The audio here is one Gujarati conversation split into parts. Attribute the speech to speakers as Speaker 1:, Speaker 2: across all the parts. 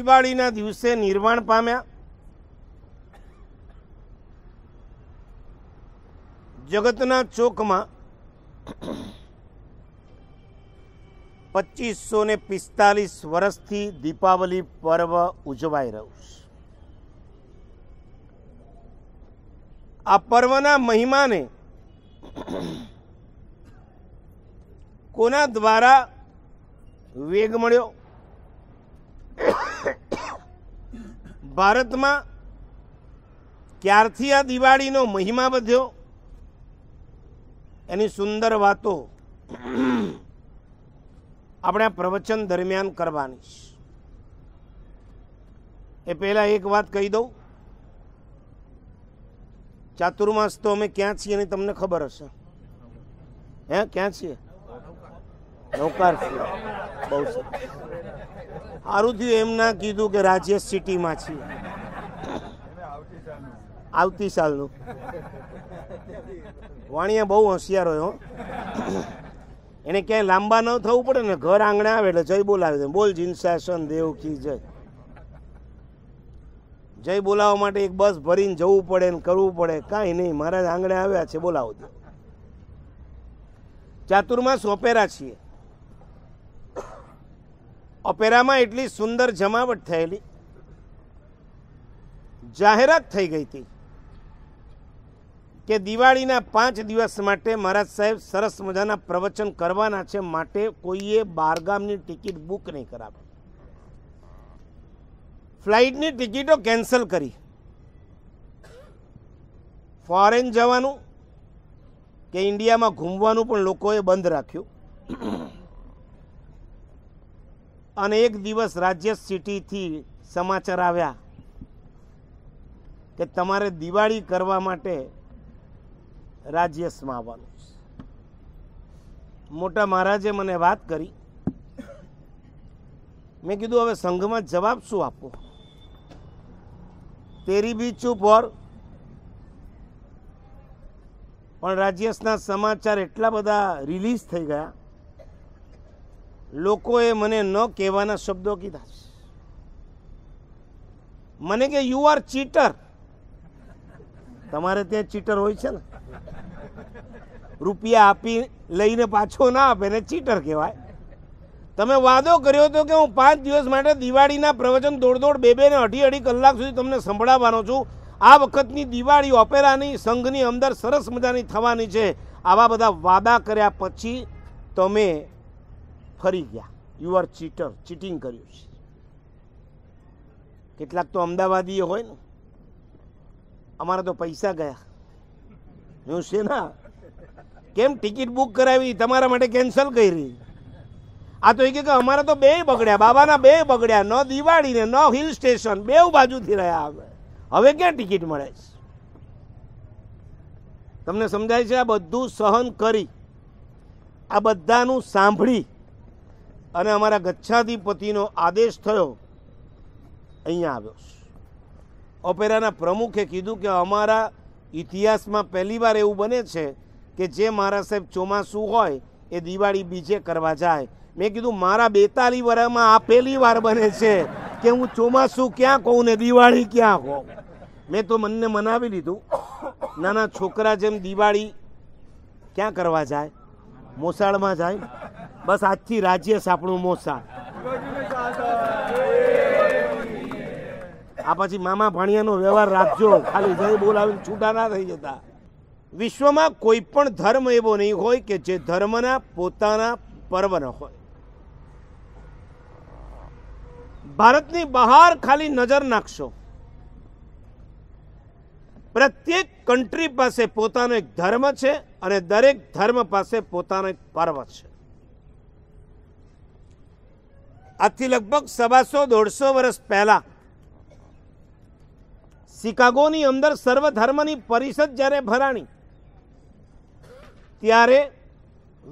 Speaker 1: દિવાળીના દિવસે નિર્વાણ પામ્યા જગતના ચોકમાં પચીસો ને પિસ્તાલીસ વર્ષથી દીપાવલી પર્વ ઉજવાઈ રહ્યું છે આ પર્વના મહિમાને કોના દ્વારા વેગ મળ્યો ભારતમાં ક્યારથી આ દિવાળીનો મહિમા વધ્યો એની સુંદર વાતો આપણે આ પ્રવચન દરમિયાન કરવાની એ પહેલાં એક વાત કહી દઉં ચાતુર્માસ તો અમે ક્યાં છીએ એની તમને ખબર હશે હે ક્યાં છીએ નૌકાર છીએ બહુ સારું થયું એમ ના કીધું કે રાજ્ય સિટીમાં છીએ આવતી સાલનું વાણિયા બહુ હોશિયાર હોય હો એને ક્યાંય લાંબા ન થવું પડે ને ઘર આંગણે આવે એટલે જય બોલાવે છે બોલ જીનશાસન દેવકી જય જય બોલાવવા માટે એક બસ ભરીને જવું પડે ને કરવું પડે કાંઈ નહીં મારા આંગણે આવ્યા છે બોલાવો દો ચાતુર્માસ ઓપેરા છીએ ઓપેરામાં એટલી સુંદર જમાવટ થયેલી જાહેરાત થઈ ગઈ હતી કે દિવાળીના પાંચ દિવસ માટે મહારાજ સાહેબ સરસ મજાના પ્રવચન કરવાના છે માટે કોઈએ બારગામની ટિકિટ બુક નહીં કરાવી ફ્લાઇટની ટિકિટો કેન્સલ કરી ફોરેન જવાનું કે ઇન્ડિયામાં ઘૂમવાનું પણ લોકોએ બંધ રાખ્યું અને એક દિવસ રાજ્ય સિટીથી સમાચાર આવ્યા કે તમારે દિવાળી કરવા માટે રાજ્યસમાં આવવાનું છે મોટા મહારાજે મને વાત કરી મેં કીધું હવે સંઘમાં જવાબ શું આપવો તેરી બી ચૂપ ઓર પણ રાજ્યસના સમાચાર એટલા બધા રિલીઝ થઈ ગયા લોકોએ મને ન કહેવાના શબ્દો કીધા છે મને કે યુ આર ચીટર તમારે ત્યાં ચીટર હોય છે ને રૂપિયા આપી લઈને પાછો ના આપે ને ચીટર કહેવાય તમે વાદો કર્યો હતો કે હું પાંચ દિવસ માટે દિવાળીના પ્રવચન દોડ દોડ બે બે ને અઢી અઢી કલાક સુધી તમને સંભળાવવાનો છું આ વખતની દિવાળી ઓપેરાની સંઘની અંદર સરસ મજાની થવાની છે આવા બધા વાદા કર્યા પછી તમે ફરી ગયા યુ આર ચીટર ચીટિંગ કર્યું છે કેટલાક તો અમદાવાદીએ હોય ને અમારા તો પૈસા ગયા જોશે ના કેમ ટિકિટ બુક કરાવી તમારા માટે કેન્સલ કરી આ તો એ કે અમારા તો બે બગડ્યા બાબાના બે બગડ્યા ન દિવાળીને ન હિલ સ્ટેશન બે બાજુથી રહ્યા આવે હવે ક્યાં ટિકિટ મળે છે તમને સમજાય છે આ બધું સહન કરી આ બધાનું સાંભળી અને અમારા ગચ્છાધિપતિનો આદેશ થયો અહીંયા આવ્યો ઓપેરાના પ્રમુખે કીધું કે અમારા ઇતિહાસમાં પહેલીવાર એવું બને છે કે જે મારા સાહેબ ચોમાસું હોય એ દિવાળી બીજે કરવા જાય મેં કીધું મારા બેતાલી વર્ષમાં આ પહેલી વાર બને છે કે હું ચોમાસું ક્યાં કહું ને દિવાળી ક્યાં કહું મેં તો મનને મનાવી લીધું નાના છોકરા જેમ દિવાળી ક્યાં કરવા જાય મોસાળમાં જાય બસ આજથી રાજ્ય આપણું મોસાળ આ પછી મામા ભાણિયાનો વ્યવહાર રાખજો ખાલી જઈ બોલાવીને છૂટા ના થઈ જતા વિશ્વમાં કોઈ પણ ધર્મ એવો નહીં હોય કે જે ધર્મના પોતાના પર્વ ન હોય ભારતની બહાર ખાલી નજર નાખશો પ્રત્યેક કન્ટ્રી પાસે પોતાનો એક ધર્મ છે અને દરેક ધર્મ પાસે પોતાનો એક પર્વ છે આથી લગભગ સવાસો દોઢસો વર્ષ પહેલા શિકાગોની અંદર સર્વધર્મની પરિષદ જ્યારે ભરાણી ત્યારે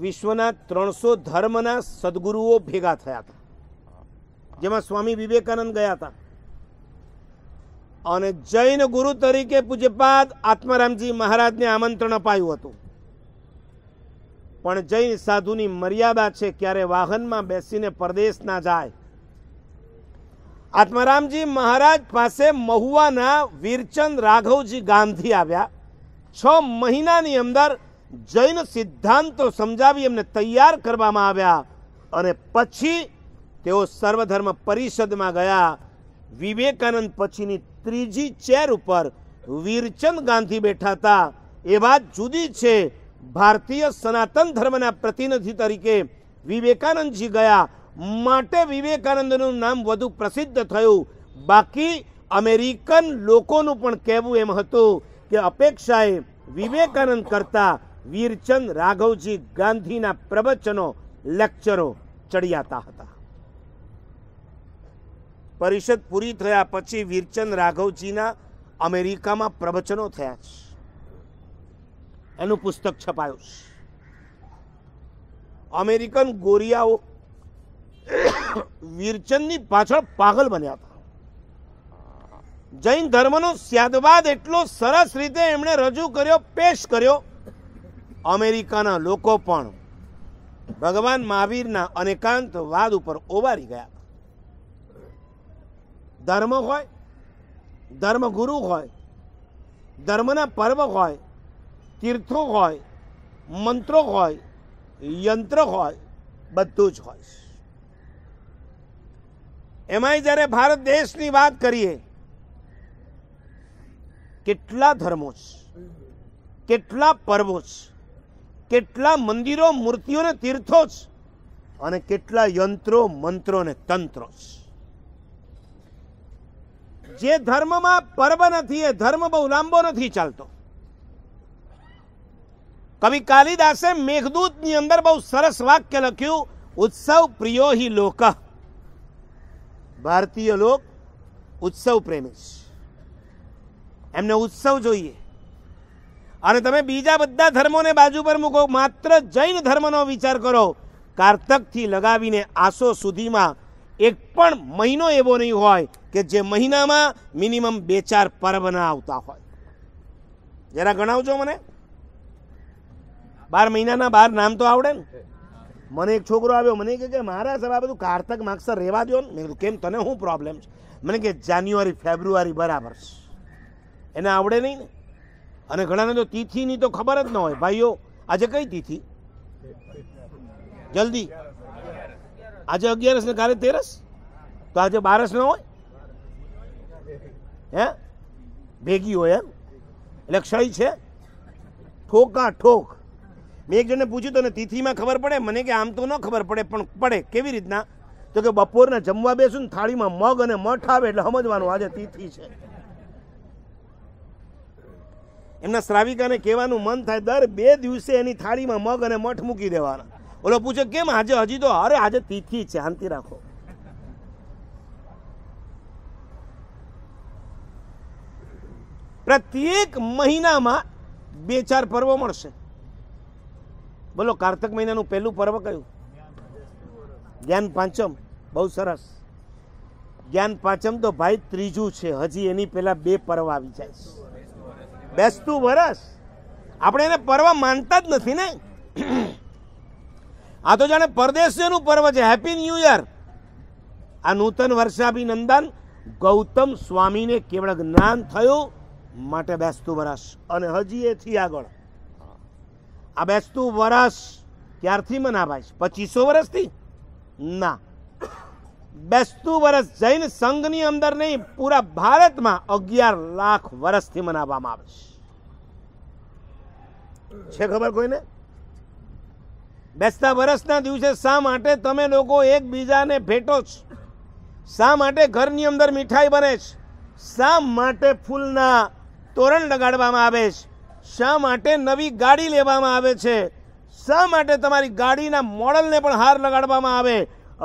Speaker 1: વિશ્વના ત્રણસો ધર્મના સદગુરુઓ ભેગા થયા હતા જેમાં સ્વામી વિવેકાનંદ ગયા હતા અને જૈન ગુરુ તરીકે પૂજ્યપાદ આત્મારામજી મહારાજને આમંત્રણ અપાયું હતું પણ જૈન સાધુની મર્યાદા છે ક્યારે વાહનમાં બેસીને પરદેશ ના જાય આત્મારામજી મહારાજ પાસે મહુવાના વીરચંદ રાઘવજી ગામથી આવ્યા છ મહિનાની અંદર જૈન સિદ્ધાંતો સમજાવી એમને તૈયાર કરવામાં આવ્યા અને પછી તેઓ સર્વધર્મ પરિષદમાં ગયા વિવેકાનંદ પછીની ત્રીજી ચેર ઉપર વીરચંદ ગાંધી બેઠા હતા એ વાત જુદી છે ભારતીય સનાતન ધર્મના પ્રતિનિધિ તરીકે વિવેકાનંદજી ગયા માટે વિવેકાનંદનું નામ વધુ પ્રસિદ્ધ થયું બાકી અમેરિકન લોકોનું પણ કહેવું એમ હતું કે અપેક્ષાએ વિવેકાનંદ કરતાં વીરચંદ રાઘવજી ગાંધીના પ્રવચનો લેક્ચરો ચડિયાતા હતા પરિષદ પૂરી થયા પછી વીરચંદ રાઘવજીના અમેરિકામાં પ્રવચનો થયા છે એનું પુસ્તક છપાયું છે અમેરિકન ગોરિયાઓ વીરચંદની પાછળ પાગલ બન્યા હતા જૈન ધર્મનો સ્યાદવાદ એટલો સરસ રીતે એમણે રજૂ કર્યો પેશ કર્યો અમેરિકાના લોકો પણ ભગવાન મહાવીરના અનેકાંત વાદ ઉપર ઓવારી ગયા ધર્મ હોય ધર્મગુરુ હોય ધર્મના પર્વ હોય તીર્થો હોય મંત્રો હોય યંત્ર હોય બધું જ હોય એમાંય જ્યારે ભારત દેશની વાત કરીએ કેટલા ધર્મો છે કેટલા પર્વો છે કેટલા મંદિરો મૂર્તિઓ ને તીર્થો છે અને કેટલા યંત્રો મંત્રો ને તંત્રો છે જે ધર્મમાં પર્વ નથી એ ધર્મ બહુ લાંબો નથી ચાલતો કવિ કાલિદાસે મેઘદૂતની અંદર બહુ સરસ વાક્ય લખ્યું ઉત્સવ પ્રિયો હિ લોકહ ભારતીય લોક ઉત્સવ પ્રેમી છે એમને ઉત્સવ જોઈએ અને તમે બીજા બધા ધર્મોને બાજુ પર મૂકો માત્ર જૈન ધર્મનો વિચાર કરો કારતકથી લગાવીને આસો સુધીમાં એક પણ મહિનો એવો નહીં હોય કે જે મહિનામાં મિનિમમ બે ચાર પર્વ ના આવતા હોય જરા ગણાવજો મને બાર મહિનાના બાર નામ તો આવડે ને મને એક છોકરો આવ્યો મને કહે કે મારા સર આ બધું કારતક માગસર રહેવા દો ને મેં કીધું કેમ તને શું પ્રોબ્લેમ છે મને કે જાન્યુઆરી ફેબ્રુઆરી બરાબર છે એને આવડે નહીં ને અને ઘણાને તો તિથિની તો ખબર જ ન હોય ભાઈઓ આજે કઈ તિથિ જલ્દી આજે અગિયારસ ને કાલે તેરસ તો આજે બારસ ન હોય હે ભેગી હોય એમ એટલે ક્ષય છે ઠોકા ઠોક મેં એક જણને પૂછ્યું તો ને તિથિમાં ખબર પડે મને કે આમ તો ન ખબર પડે પણ પડે કેવી રીતના તો કે બપોરના જમવા બેસું ને થાળીમાં મગ અને મઠ આવે એટલે સમજવાનું આજે તિથિ છે એમના શ્રાવિકાને કહેવાનું મન થાય દર બે દિવસે એની થાળીમાં મગ અને મઠ મૂકી દેવાના ઓલો પૂછે કેમ આજે હજી તો અરે આજે તિથિ છે શાંતિ રાખો પ્રત્યેક મહિનામાં બે ચાર પર્વ મળશે બોલો કારતક મહિનાનું પહેલું પર્વ કયું જ્ઞાન પાંચમ બહુ સરસ જ્ઞાન પાંચમ તો ભાઈ ત્રીજું છે હજી એની પહેલાં બે પર્વ આવી જાય છે બેસતું વરસ આપણે એને પર્વ માનતા જ નથી ને આ તો જાણે પરદેશીઓનું પર્વ છે હેપી ન્યુ યર આ નૂતન વર્ષાભિનંદન ગૌતમ સ્વામીને કેવળ જ્ઞાન થયું માટે બેસતું વરસ અને હજી એથી આગળ આ બેસતું વરસ ક્યારથી મનાવાય છે પચીસો વર્ષથી ના બેસતું વરસ જૈન સંઘની અંદર નહીં પૂરા ભારતમાં અગિયાર લાખ વર્ષથી મનાવવામાં આવે છે છે ખબર કોઈને બેસતા વરસના દિવસે શા માટે તમે લોકો એકબીજાને ભેટો છો શા માટે ઘરની અંદર મીઠાઈ બને છે શા માટે ફૂલના તોરણ લગાડવામાં આવે છે શા માટે નવી ગાડી લેવામાં આવે છે શા માટે તમારી ગાડીના મોડલને પણ હાર લગાડવામાં આવે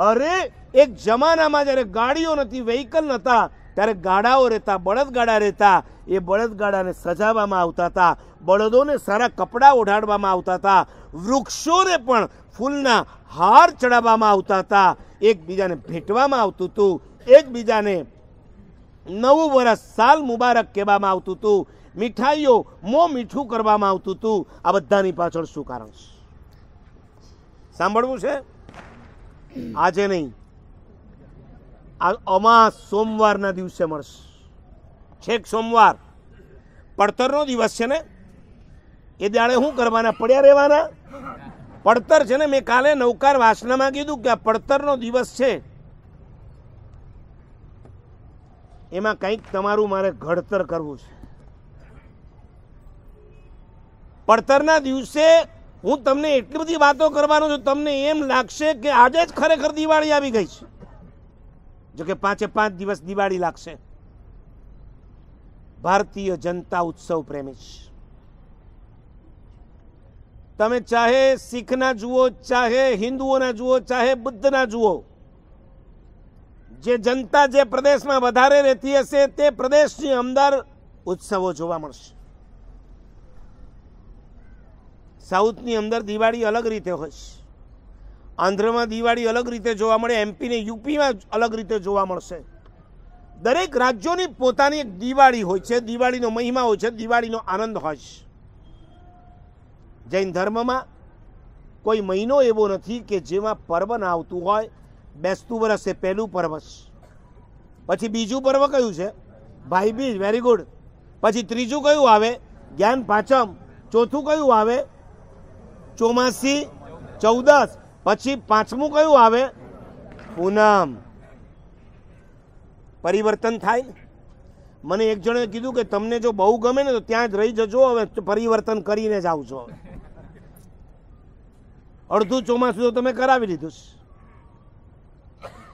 Speaker 1: અરે એક જમાનામાં જ્યારે ગાડીઓ નથી વ્હીકલ નહોતા ત્યારે ગાડાઓ રહેતા બળદગાડા રહેતા એ બળદગાડાને સજાવવામાં આવતા હતા બળદોને સારા કપડાં ઓઢાડવામાં આવતા હતા વૃક્ષોને પણ ફૂલના હાર ચડાવવામાં આવતા હતા એકબીજાને ભેટવામાં આવતું હતું એકબીજાને નવું વર્ષ સાલ મુબારક કહેવામાં આવતું હતું મીઠાઈઓ મો મીઠું કરવામાં આવતું હતું આ બધાની પાછળ શું કારણ છે સાંભળવું છે આજે નહીં આ અમાસ સોમવારના દિવસે મળશે છેક સોમવાર પડતરનો દિવસ છે ને એ દાડે શું કરવાના પડ્યા રહેવાના પડતર છે ને મેં કાલે નૌકાર વાસનામાં કીધું કે આ પડતરનો દિવસ છે એમાં કંઈક તમારું મારે ઘડતર કરવું છે પડતરના દિવસે હું તમને એટલી બધી વાતો કરવાનો છું તમને એમ લાગશે કે આજે જ ખરેખર દિવાળી આવી ગઈ છે જોકે પાંચે પાંચ દિવસ દિવાળી લાગશે ભારતીય જનતા ઉત્સવ પ્રેમી છે તમે ચાહે શીખના જુઓ ચાહે હિન્દુઓના જુઓ ચાહે બુદ્ધના જુઓ જે જનતા જે પ્રદેશમાં વધારે રહેતી હશે તે પ્રદેશની અંદર ઉત્સવો જોવા મળશે સાઉથની અંદર દિવાળી અલગ રીતે હોય આંધ્રમાં દિવાળી અલગ રીતે જોવા મળે એમપીને યુપીમાં અલગ રીતે જોવા મળશે દરેક રાજ્યોની પોતાની એક દિવાળી હોય છે દિવાળીનો મહિમા હોય છે દિવાળીનો આનંદ હોય છે જૈન ધર્મમાં કોઈ મહિનો એવો નથી કે જેમાં પર્વ ના આવતું હોય બેસતું વરસ એ પહેલું પર્વ પછી બીજું પર્વ કયું છે ભાઈ ભાઈબીજ વેરી ગુડ પછી ત્રીજું કયું આવે જ્ઞાન પાચમ ચોથું કયું આવે ચોમાસી ચૌદસ પછી પાંચમું કયું આવે પૂનમ પરિવર્તન થાય મને એક જણે કીધું કે તમને જો બહુ ગમે ને તો ત્યાં જ રહી જજો હવે પરિવર્તન કરીને જ આવજો હવે અડધું ચોમાસું તો તમે કરાવી લીધું છે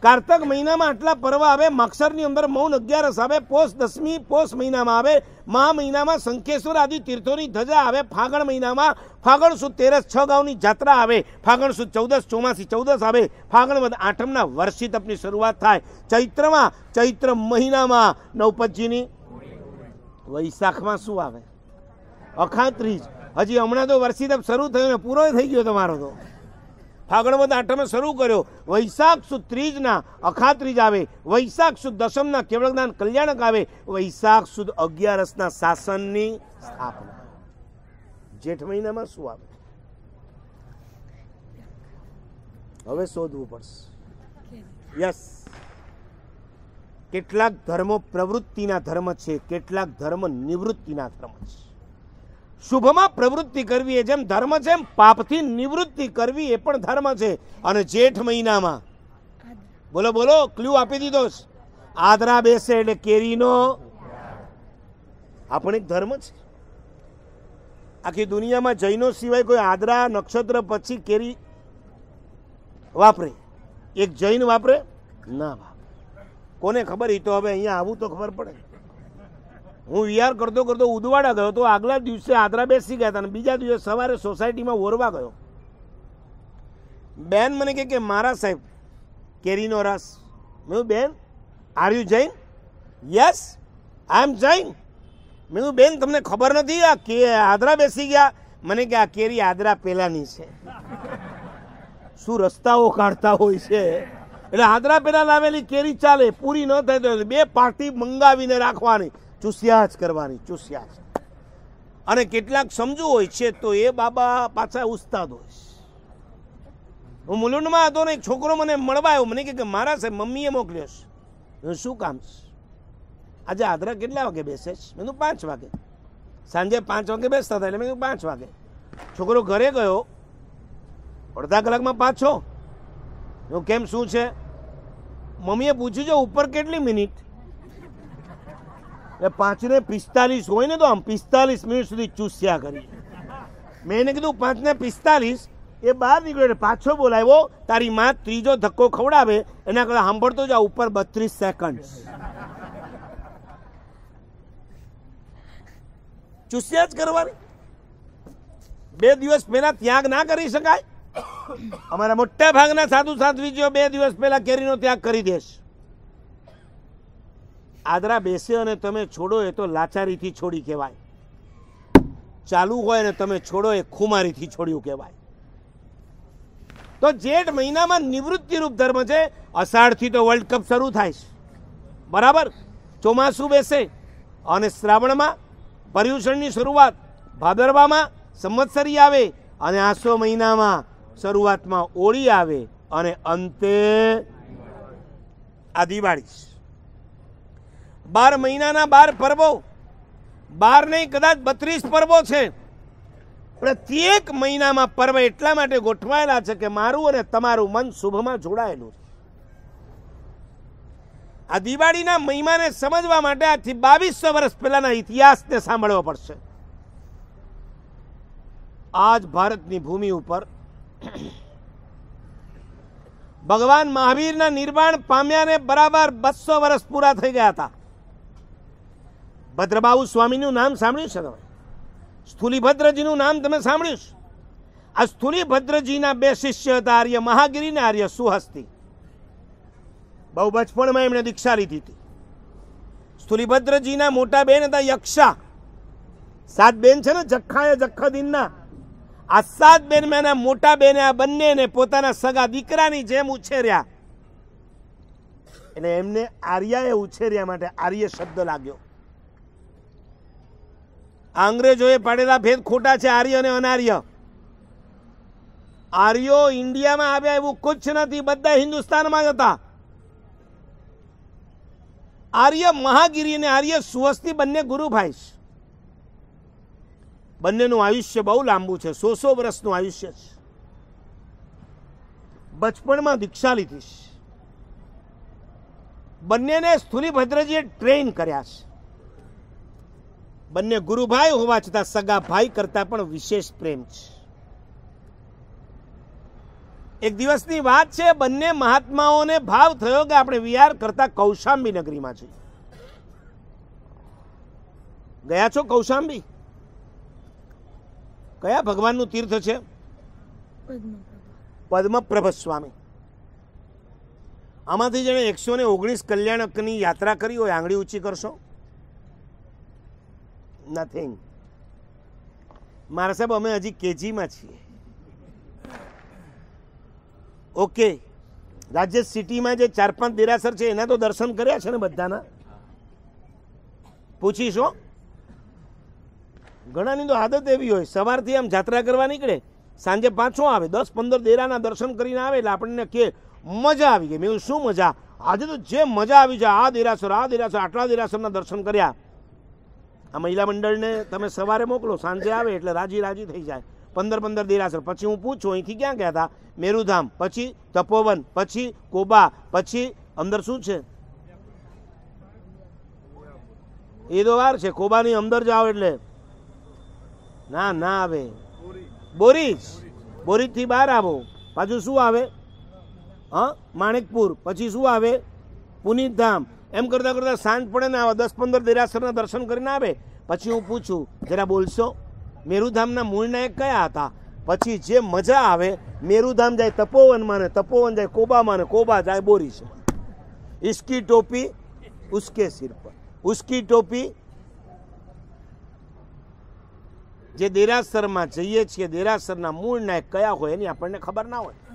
Speaker 1: કારતક મહિનામાં આટલા પર્વ આવે માક્ષરની અંદર મૌન અગિયારસ આવે પોષ દસમી પોષ મહિનામાં આવે મહા મહિનામાં શંખેશ્વર આદિ તીર્થોની ધજા આવે ફાગણ મહિનામાં ફાગણ સુદ તેરસ છ ગાઉની જાત્રા આવે ફાગણ સુદ ચૌદસ ચોમાસી ચૌદસ આવે ફાગણ વદ આઠમના તપની શરૂઆત થાય ચૈત્રમાં ચૈત્ર મહિનામાં નવપજીની વૈશાખમાં શું આવે અખાત્રીજ હજી હમણાં તો વર્ષિતપ શરૂ થયો ને પૂરો થઈ ગયો તમારો તો ફાગણ આઠમે શરૂ કર્યો વૈશાખ સુદ ત્રીજના અખાત્રીજ આવે વૈશાખ સુદ દશમના જ્ઞાન કલ્યાણક આવે વૈશાખ સુદ અગિયારસના શાસનની સ્થાપના જેઠ મહિનામાં શું આવે હવે શોધવું પડશે યસ કેટલાક ધર્મો પ્રવૃત્તિના ધર્મ છે કેટલાક ધર્મ નિવૃત્તિના ધર્મ છે શુભમાં પ્રવૃત્તિ કરવી એ જેમ ધર્મ છે એમ પાપથી નિવૃત્તિ કરવી એ પણ ધર્મ છે અને જેઠ મહિનામાં બોલો બોલો ક્લ્યુ આપી દીધો આદરા બેસે એટલે કેરીનો આપણે એક ધર્મ છે આખી દુનિયામાં જૈનો સિવાય કોઈ આદરા નક્ષત્ર પછી કેરી વાપરે એક જૈન વાપરે ના વાપરે કોને ખબર એ તો હવે અહીંયા આવું તો ખબર પડે હું વિહાર કરતો કરતો ઉદવાડા ગયો તો આગલા દિવસે આદરા બેસી ગયા હતા અને બીજા દિવસે સવારે સોસાયટીમાં ઓરવા ગયો બેન મને કહે કે મારા સાહેબ કેરીનો રસ મેં બેન are you Jain yes I am Jain મેં બેન તમને ખબર નથી આ કે આદરા બેસી ગયા મને કે આ કેરી આદરા પહેલાની છે શું રસ્તાઓ કાઢતા હોય છે એટલે આદરા પહેલાં લાવેલી કેરી ચાલે પૂરી ન થાય તો બે પાર્ટી મંગાવીને રાખવાની ચૂસ્યા જ કરવાની ચૂસ્યા જ અને કેટલાક સમજુ હોય છે તો એ બાબા પાછા ઉસ્તાદ હોય છે હું મુલુંડમાં હતો ને એક છોકરો મને મળવા આવ્યો મને કે મારા સાહેબ મમ્મીએ મોકલ્યો છે શું કામ છે આજે આદરા કેટલા વાગે બેસે છે મેં પાંચ વાગે સાંજે પાંચ વાગે બેસતા હતા એટલે મેં પાંચ વાગે છોકરો ઘરે ગયો અડધા કલાકમાં પાછો કેમ શું છે મમ્મીએ પૂછ્યું છે ઉપર કેટલી મિનિટ એટલે પાંચને પિસ્તાલીસ હોય ને તો આમ પિસ્તાલીસ મિનિટ સુધી ચૂસ્યા કરી મેં એને કીધું પાંચને પિસ્તાલીસ એ બહાર નીકળ્યો પાછો બોલાવ્યો તારી માં ત્રીજો ધક્કો ખવડાવે એના કરતાં સાંભળતો જ આ ઉપર બત્રીસ સેકન્ડ ચૂસ્યા જ કરવાની બે દિવસ પહેલા ત્યાગ ના કરી શકાય અમારા મોટા ભાગના સાધુ સાધ્વીજીઓ બે દિવસ પહેલા કેરીનો ત્યાગ કરી દેશ આદરા બેસે અને તમે છોડો એ તો લાચારીથી છોડી કહેવાય ચાલુ હોય ને તમે છોડો એ ખુમારીથી છોડ્યું કહેવાય તો જેઠ મહિનામાં નિવૃત્તિરૂપ ધર્મ છે અષાઢથી તો વર્લ્ડ કપ શરૂ થાય છે બરાબર ચોમાસું બેસે અને શ્રાવણમાં પર્યુષણની શરૂઆત ભાદરવામાં સંવત્સરી આવે અને આસો મહિનામાં શરૂઆતમાં ઓળી આવે અને અંતે આ દિવાળી બાર મહિનાના બાર પર્વો બાર નહીં કદાચ બત્રીસ પર્વો છે પ્રત્યેક મહિનામાં પર્વ એટલા માટે ગોઠવાયેલા છે કે મારું અને તમારું મન શુભમાં જોડાયેલું છે આ દિવાળીના મહિમાને સમજવા માટે આજથી બાવીસો વર્ષ પહેલાના ઇતિહાસને સાંભળવો પડશે આજ ભારતની ભૂમિ ઉપર ભગવાન મહાવીરના નિર્વાણ પામ્યાને બરાબર બસો વર્ષ પૂરા થઈ ગયા હતા ભદ્રબાહુ સ્વામીનું નામ સાંભળ્યું છે તમે સ્થુલીભદ્રજીનું નામ તમે સાંભળ્યું છે આ સ્થુલીભદ્રજીના બે શિષ્ય હતા આર્ય મહાગીરી ને આર્ય સુહસ્તી બહુ બચપણમાં એમણે દીક્ષા લીધી હતી સ્થુલીભદ્રજીના મોટા બેન હતા યક્ષા સાત બેન છે ને જખ્ખાએ જખ્ખદીનના આ સાત બેનમાંના મોટા બેને આ બંનેને પોતાના સગા દીકરાની જેમ ઉછેર્યા એટલે એમને આર્યાએ ઉછેર્યા માટે આર્ય શબ્દ લાગ્યો અંગ્રેજોએ પાડેલા ભેદ ખોટા છે આર્ય અને અનાર્ય આર્યો ઇન્ડિયામાં આવ્યા એવું કુછ નથી બધા હિન્દુસ્તાનમાં જ હતા આર્ય મહાગીરી અને આર્ય સુવસ્તી બંને ગુરુ ભાઈ બંનેનું આયુષ્ય બહુ લાંબુ છે સો સો વર્ષનું આયુષ્ય છે બચપણમાં દીક્ષા લીધી છે બંનેને સ્થુલી ભદ્રજીએ ટ્રેન કર્યા છે બંને ગુરુભાઈ હોવા છતાં સગા ભાઈ કરતાં પણ વિશેષ પ્રેમ છે એક દિવસની વાત છે બંને મહાત્માઓને ભાવ થયો કે આપણે વિહાર કરતા કૌશાંબી નગરીમાં છીએ ગયા છો કૌશાંબી કયા ભગવાનનું તીર્થ છે પદ્મપ્રભ સ્વામી આમાંથી જેણે એકસો ને ઓગણીસ કલ્યાણકની યાત્રા કરી હોય આંગળી ઊંચી કરશો નથિંગ મારા સાહેબ અમે હજી કેજીમાં છીએ ઓકે રાજ્ય સિટીમાં જે ચાર પાંચ દેરાસર છે એના તો દર્શન કર્યા છે ને બધાના પૂછીશો ઘણાની તો આદત એવી હોય સવારથી આમ જાત્રા કરવા નીકળે સાંજે પાછો આવે દસ પંદર દેરાના દર્શન કરીને આવે એટલે આપણને કે મજા આવી ગઈ મેં શું મજા આજે તો જે મજા આવી છે આ દેરાસર આ દેરાસર આટલા દેરાસરના દર્શન કર્યા આ મહિલા મંડળને તમે સવારે મોકલો સાંજે આવે એટલે રાજી રાજી થઈ જાય પંદર પંદર દેરાસર પછી હું પૂછું અહીંથી ક્યાં ગયા હતા મેરુધામ પછી તપોવન પછી કોબા પછી અંદર શું છે એ તો વાર છે કોબાની અંદર જાઓ એટલે ના ના આવે બોરી બોરીજથી બહાર આવો પાછું શું આવે હા માણેકપુર પછી શું આવે પુનિતધામ એમ કરતાં કરતાં સાંજ પડે ને આવા દસ પંદર દેરાસરના દર્શન કરીને આવે પછી હું પૂછું જરા બોલશો મેરુધામના મૂળ નાયક કયા હતા પછી જે મજા આવે મેરુધામ જાય તપોવનમાં ને તપોવન જાય કોબામાં ને કોબા જાય બોરીશમાં ઇસ્કી ટોપી ઉસ્કે સિર પર ઉસ્કી ટોપી જે દેરાસરમાં જઈએ છીએ દેરાસરના મૂળ નાયક કયા હોય એની આપણને ખબર ના હોય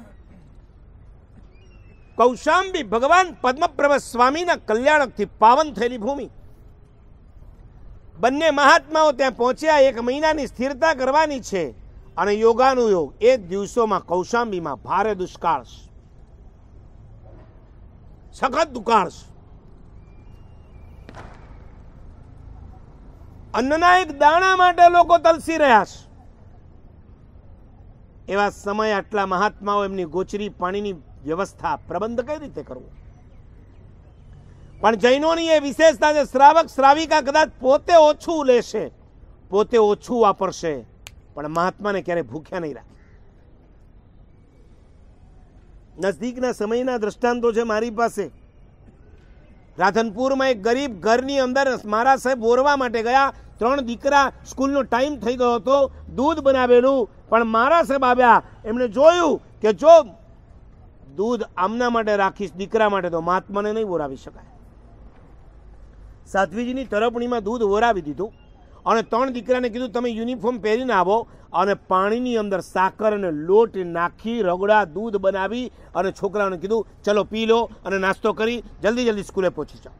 Speaker 1: કૌશાંબી ભગવાન પદ્મપ્રભ સ્વામીના કલ્યાણકથી પાવન થયેલી ભૂમિ બંને મહાત્માઓ ત્યાં પહોંચ્યા એક મહિનાની સ્થિરતા કરવાની છે અને યોગાનું યોગ એ જ દિવસોમાં કૌશાંબીમાં ભારે દુષ્કાળ સખત દુકાળ અન્નના એક દાણા માટે લોકો તલસી રહ્યા છે એવા સમય આટલા મહાત્માઓ એમની ગોચરી પાણીની વ્યવસ્થા પ્રબંધ કઈ રીતે કરવો પણ જૈનોની એ વિશેષતા છે શ્રાવક શ્રાવિકા કદાચ પોતે ઓછું લેશે પોતે ઓછું વાપરશે પણ મહાત્માને ક્યારેય ભૂખ્યા નહીં રાખે નજદીકના સમયના દ્રષ્ટાંતો છે મારી પાસે રાધનપુરમાં એક ગરીબ ઘરની અંદર મારા સાહેબ બોરવા માટે ગયા ત્રણ દીકરા સ્કૂલનો ટાઈમ થઈ ગયો હતો દૂધ બનાવેલું પણ મારા સાહેબ આવ્યા એમણે જોયું કે જો દૂધ આમના માટે રાખીશ દીકરા માટે તો મહાત્માને નહીં વોરાવી શકાય સાધ્વીજીની તરફણીમાં દૂધ વોરાવી દીધું અને ત્રણ દીકરાને કીધું તમે યુનિફોર્મ પહેરીને આવો અને પાણીની અંદર સાકર અને લોટ નાખી રગડા દૂધ બનાવી અને છોકરાઓને કીધું ચલો પી લો અને નાસ્તો કરી જલ્દી જલ્દી સ્કૂલે પહોંચી જાઓ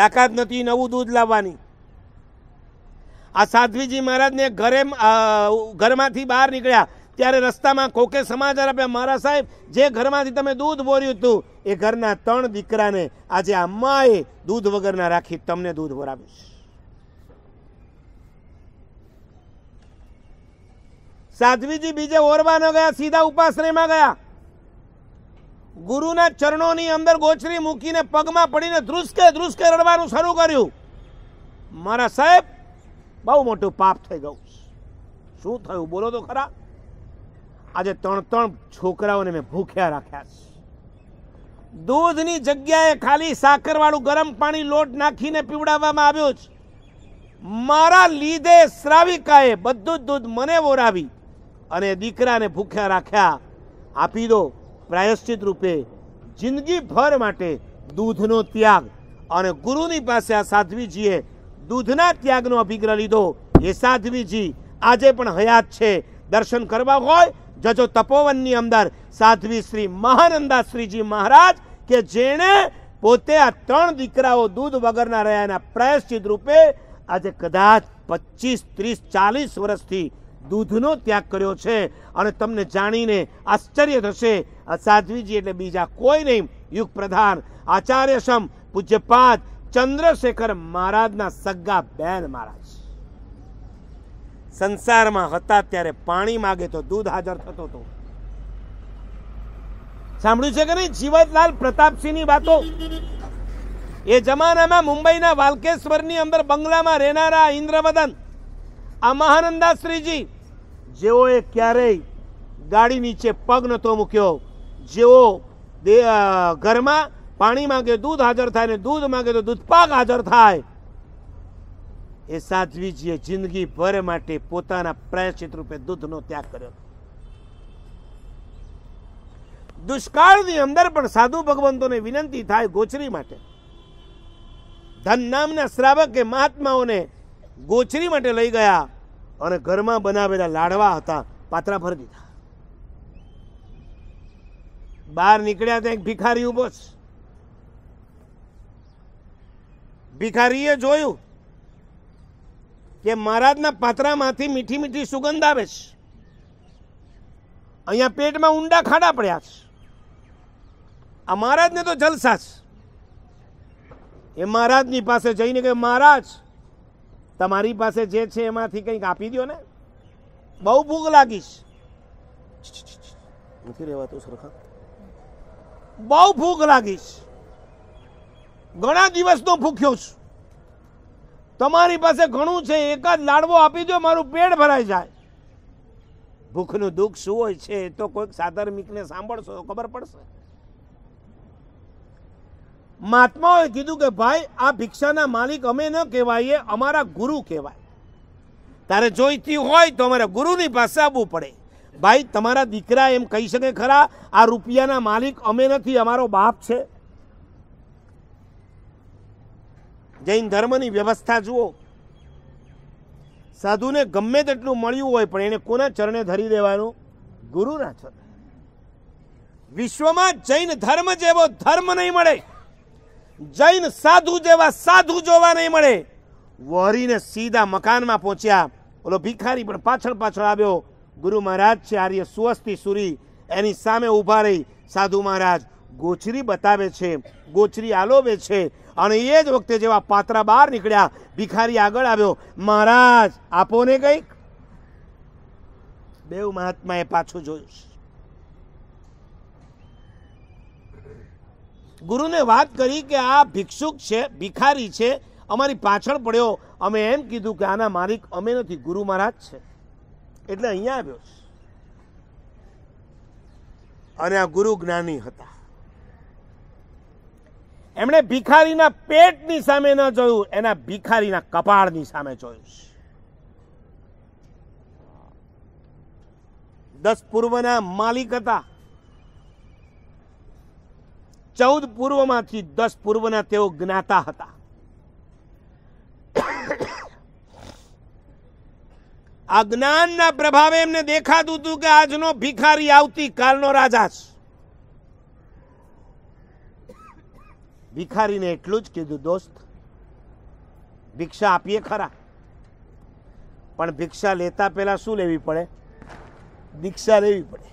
Speaker 1: તાકાત નથી નવું દૂધ લાવવાની આ સાધ્વીજી મહારાજને ઘરે ઘરમાંથી બહાર નીકળ્યા ત્યારે રસ્તામાં કોકે સમાચાર આપ્યા મારા સાહેબ જે ઘરમાંથી તમે દૂધ ભોર્યું હતું એ ઘરના ત્રણ દીકરાને આજે અમ્માએ દૂધ વગરના રાખી તમને દૂધ ભરાવીશ સાધ્વીજી બીજે ઓરવા ન ગયા સીધા ઉપાસનેમાં ગયા ગુરુના ચરણોની અંદર ગોચરી મૂકીને પગમાં પડીને ધ્રુસકે ધ્રુસકે રડવાનું શરૂ કર્યું મારા સાહેબ બહુ મોટું પાપ થઈ ગયું શું થયું બોલો તો ખરા આજે ત્રણ ત્રણ છોકરાઓને મેં ભૂખ્યા રાખ્યા છે દૂધની જગ્યાએ ખાલી સાકરવાળું ગરમ પાણી લોટ નાખીને પીવડાવવામાં આવ્યો છે મારા લીધે શ્રાવિકાએ બધું જ દૂધ મને ઓરાવી અને દીકરાને ભૂખ્યા રાખ્યા આપી દો પ્રાયશ્ચિત રૂપે જિંદગીભર માટે દૂધનો ત્યાગ અને ગુરુની પાસે આ સાધ્વીજીએ દૂધના ત્યાગનો અભિગ્રહ લીધો એ સાધ્વીજી આજે પણ હયાત છે દર્શન કરવા હોય જજો તપોવનની અંદર સાધ્વી શ્રી મહાનંદા શ્રીજી મહારાજ કે જેણે પોતે આ ત્રણ દીકરાઓ દૂધ વગરના રહ્યાના પ્રયશ્ચિત રૂપે આજે કદાચ પચીસ ત્રીસ ચાલીસ વર્ષથી દૂધનો ત્યાગ કર્યો છે અને તમને જાણીને આશ્ચર્ય થશે આ સાધ્વીજી એટલે બીજા કોઈ નહીં યુગ પ્રધાન આચાર્ય સમ પૂજ્યપાદ ચંદ્રશેખર મહારાજના સગા બેન મહારાજ સંસારમાં હતા ત્યારે પાણી માગે તો દૂધ હાજર થતો હતો સાંભળ્યું છે કે નહીં જીવતલાલ પ્રતાપસિંહની વાતો એ જમાનામાં મુંબઈના વાલ્કેશ્વરની અંદર બંગલામાં રહેનારા ઇન્દ્રવદન આ મહાનંદાશ્રીજી જેઓએ ક્યારેય ગાડી નીચે પગ નહોતો મૂક્યો જેઓ ઘરમાં પાણી માંગે દૂધ હાજર થાય ને દૂધ માંગે તો દૂધપાક હાજર થાય એ સાધ્વીજીએ જિંદગી ભર માટે પોતાના પ્રાયશ્ચિત રૂપે દૂધનો ત્યાગ કર્યો દુષ્કાળની અંદર પણ સાધુ ભગવંતોને વિનંતી થાય ગોચરી માટે ધન નામના શ્રાવકે મહાત્માઓને ગોચરી માટે લઈ ગયા અને ઘરમાં બનાવેલા લાડવા હતા પાત્રા ભરી દીધા બહાર નીકળ્યા ત્યાં એક ભિખારી ઊભો છે ભિખારીએ જોયું કે મહારાજના પાતરામાંથી મીઠી મીઠી સુગંધ આવે છે અહીંયા પેટમાં ઊંડા ખાડા પડ્યા છે આ મહારાજને તો જલસા છે એ મહારાજની પાસે જઈને કે મહારાજ તમારી પાસે જે છે એમાંથી કંઈક આપી દો ને બહુ ભૂખ લાગીશ નથી રહેવાતું સરખા બહુ ભૂખ લાગીશ ઘણા દિવસનો ભૂખ્યો છું તમારી પાસે ઘણું છે એક જ લાડવો આપી દો મારું પેટ ભરાઈ જાય ભૂખનું દુઃખ શું હોય છે એ તો કોઈક સાધર્મિકને સાંભળશો તો ખબર પડશે મહાત્માઓએ કીધું કે ભાઈ આ ભિક્ષાના માલિક અમે ન કહેવાઈએ અમારા ગુરુ કહેવાય તારે જોઈતી હોય તો અમારા ગુરુની પાસે આવવું પડે ભાઈ તમારા દીકરા એમ કહી શકે ખરા આ રૂપિયાના માલિક અમે નથી અમારો બાપ છે જૈન ધર્મની વ્યવસ્થા જુઓ સાધુને ગમે તેટલું મળ્યું હોય પણ એને કોના ચરણે ધરી દેવાનું ગુરુના ચરણે વિશ્વમાં જૈન ધર્મ જેવો ધર્મ નહીં મળે જૈન સાધુ જેવા સાધુ જોવા નહીં મળે વહરીને સીધા મકાનમાં પહોંચ્યા ઓલો ભિખારી પણ પાછળ પાછળ આવ્યો ગુરુ મહારાજ છે આર્ય સુવસ્તી સુરી એની સામે ઊભા રહી સાધુ મહારાજ ગોચરી બતાવે છે ગોચરી આલોવે છે અને એ જ વખતે જેવા પાત્રા બહાર નીકળ્યા ભિખારી આગળ આવ્યો મહારાજ આપો ને કંઈક બેવ એ પાછું જોયું ગુરુને વાત કરી કે આ ભિક્ષુક છે ભિખારી છે અમારી પાછળ પડ્યો અમે એમ કીધું કે આના માલિક અમે નથી ગુરુ મહારાજ છે એટલે અહીંયા આવ્યો અને આ ગુરુ જ્ઞાની હતા એમણે ભિખારીના પેટની સામે ન જોયું એના ભિખારીના કપાળની સામે જોયું દસ પૂર્વના માલિક હતા ચૌદ પૂર્વમાંથી દસ પૂર્વના તેઓ જ્ઞાતા હતા આ જ્ઞાનના પ્રભાવે એમને દેખાતું હતું કે આજનો ભિખારી આવતી કાલનો રાજા છે ભિખારીને એટલું જ કીધું દોસ્ત ભિક્ષા આપીએ ખરા પણ ભિક્ષા લેતા પહેલાં શું લેવી પડે દીક્ષા લેવી પડે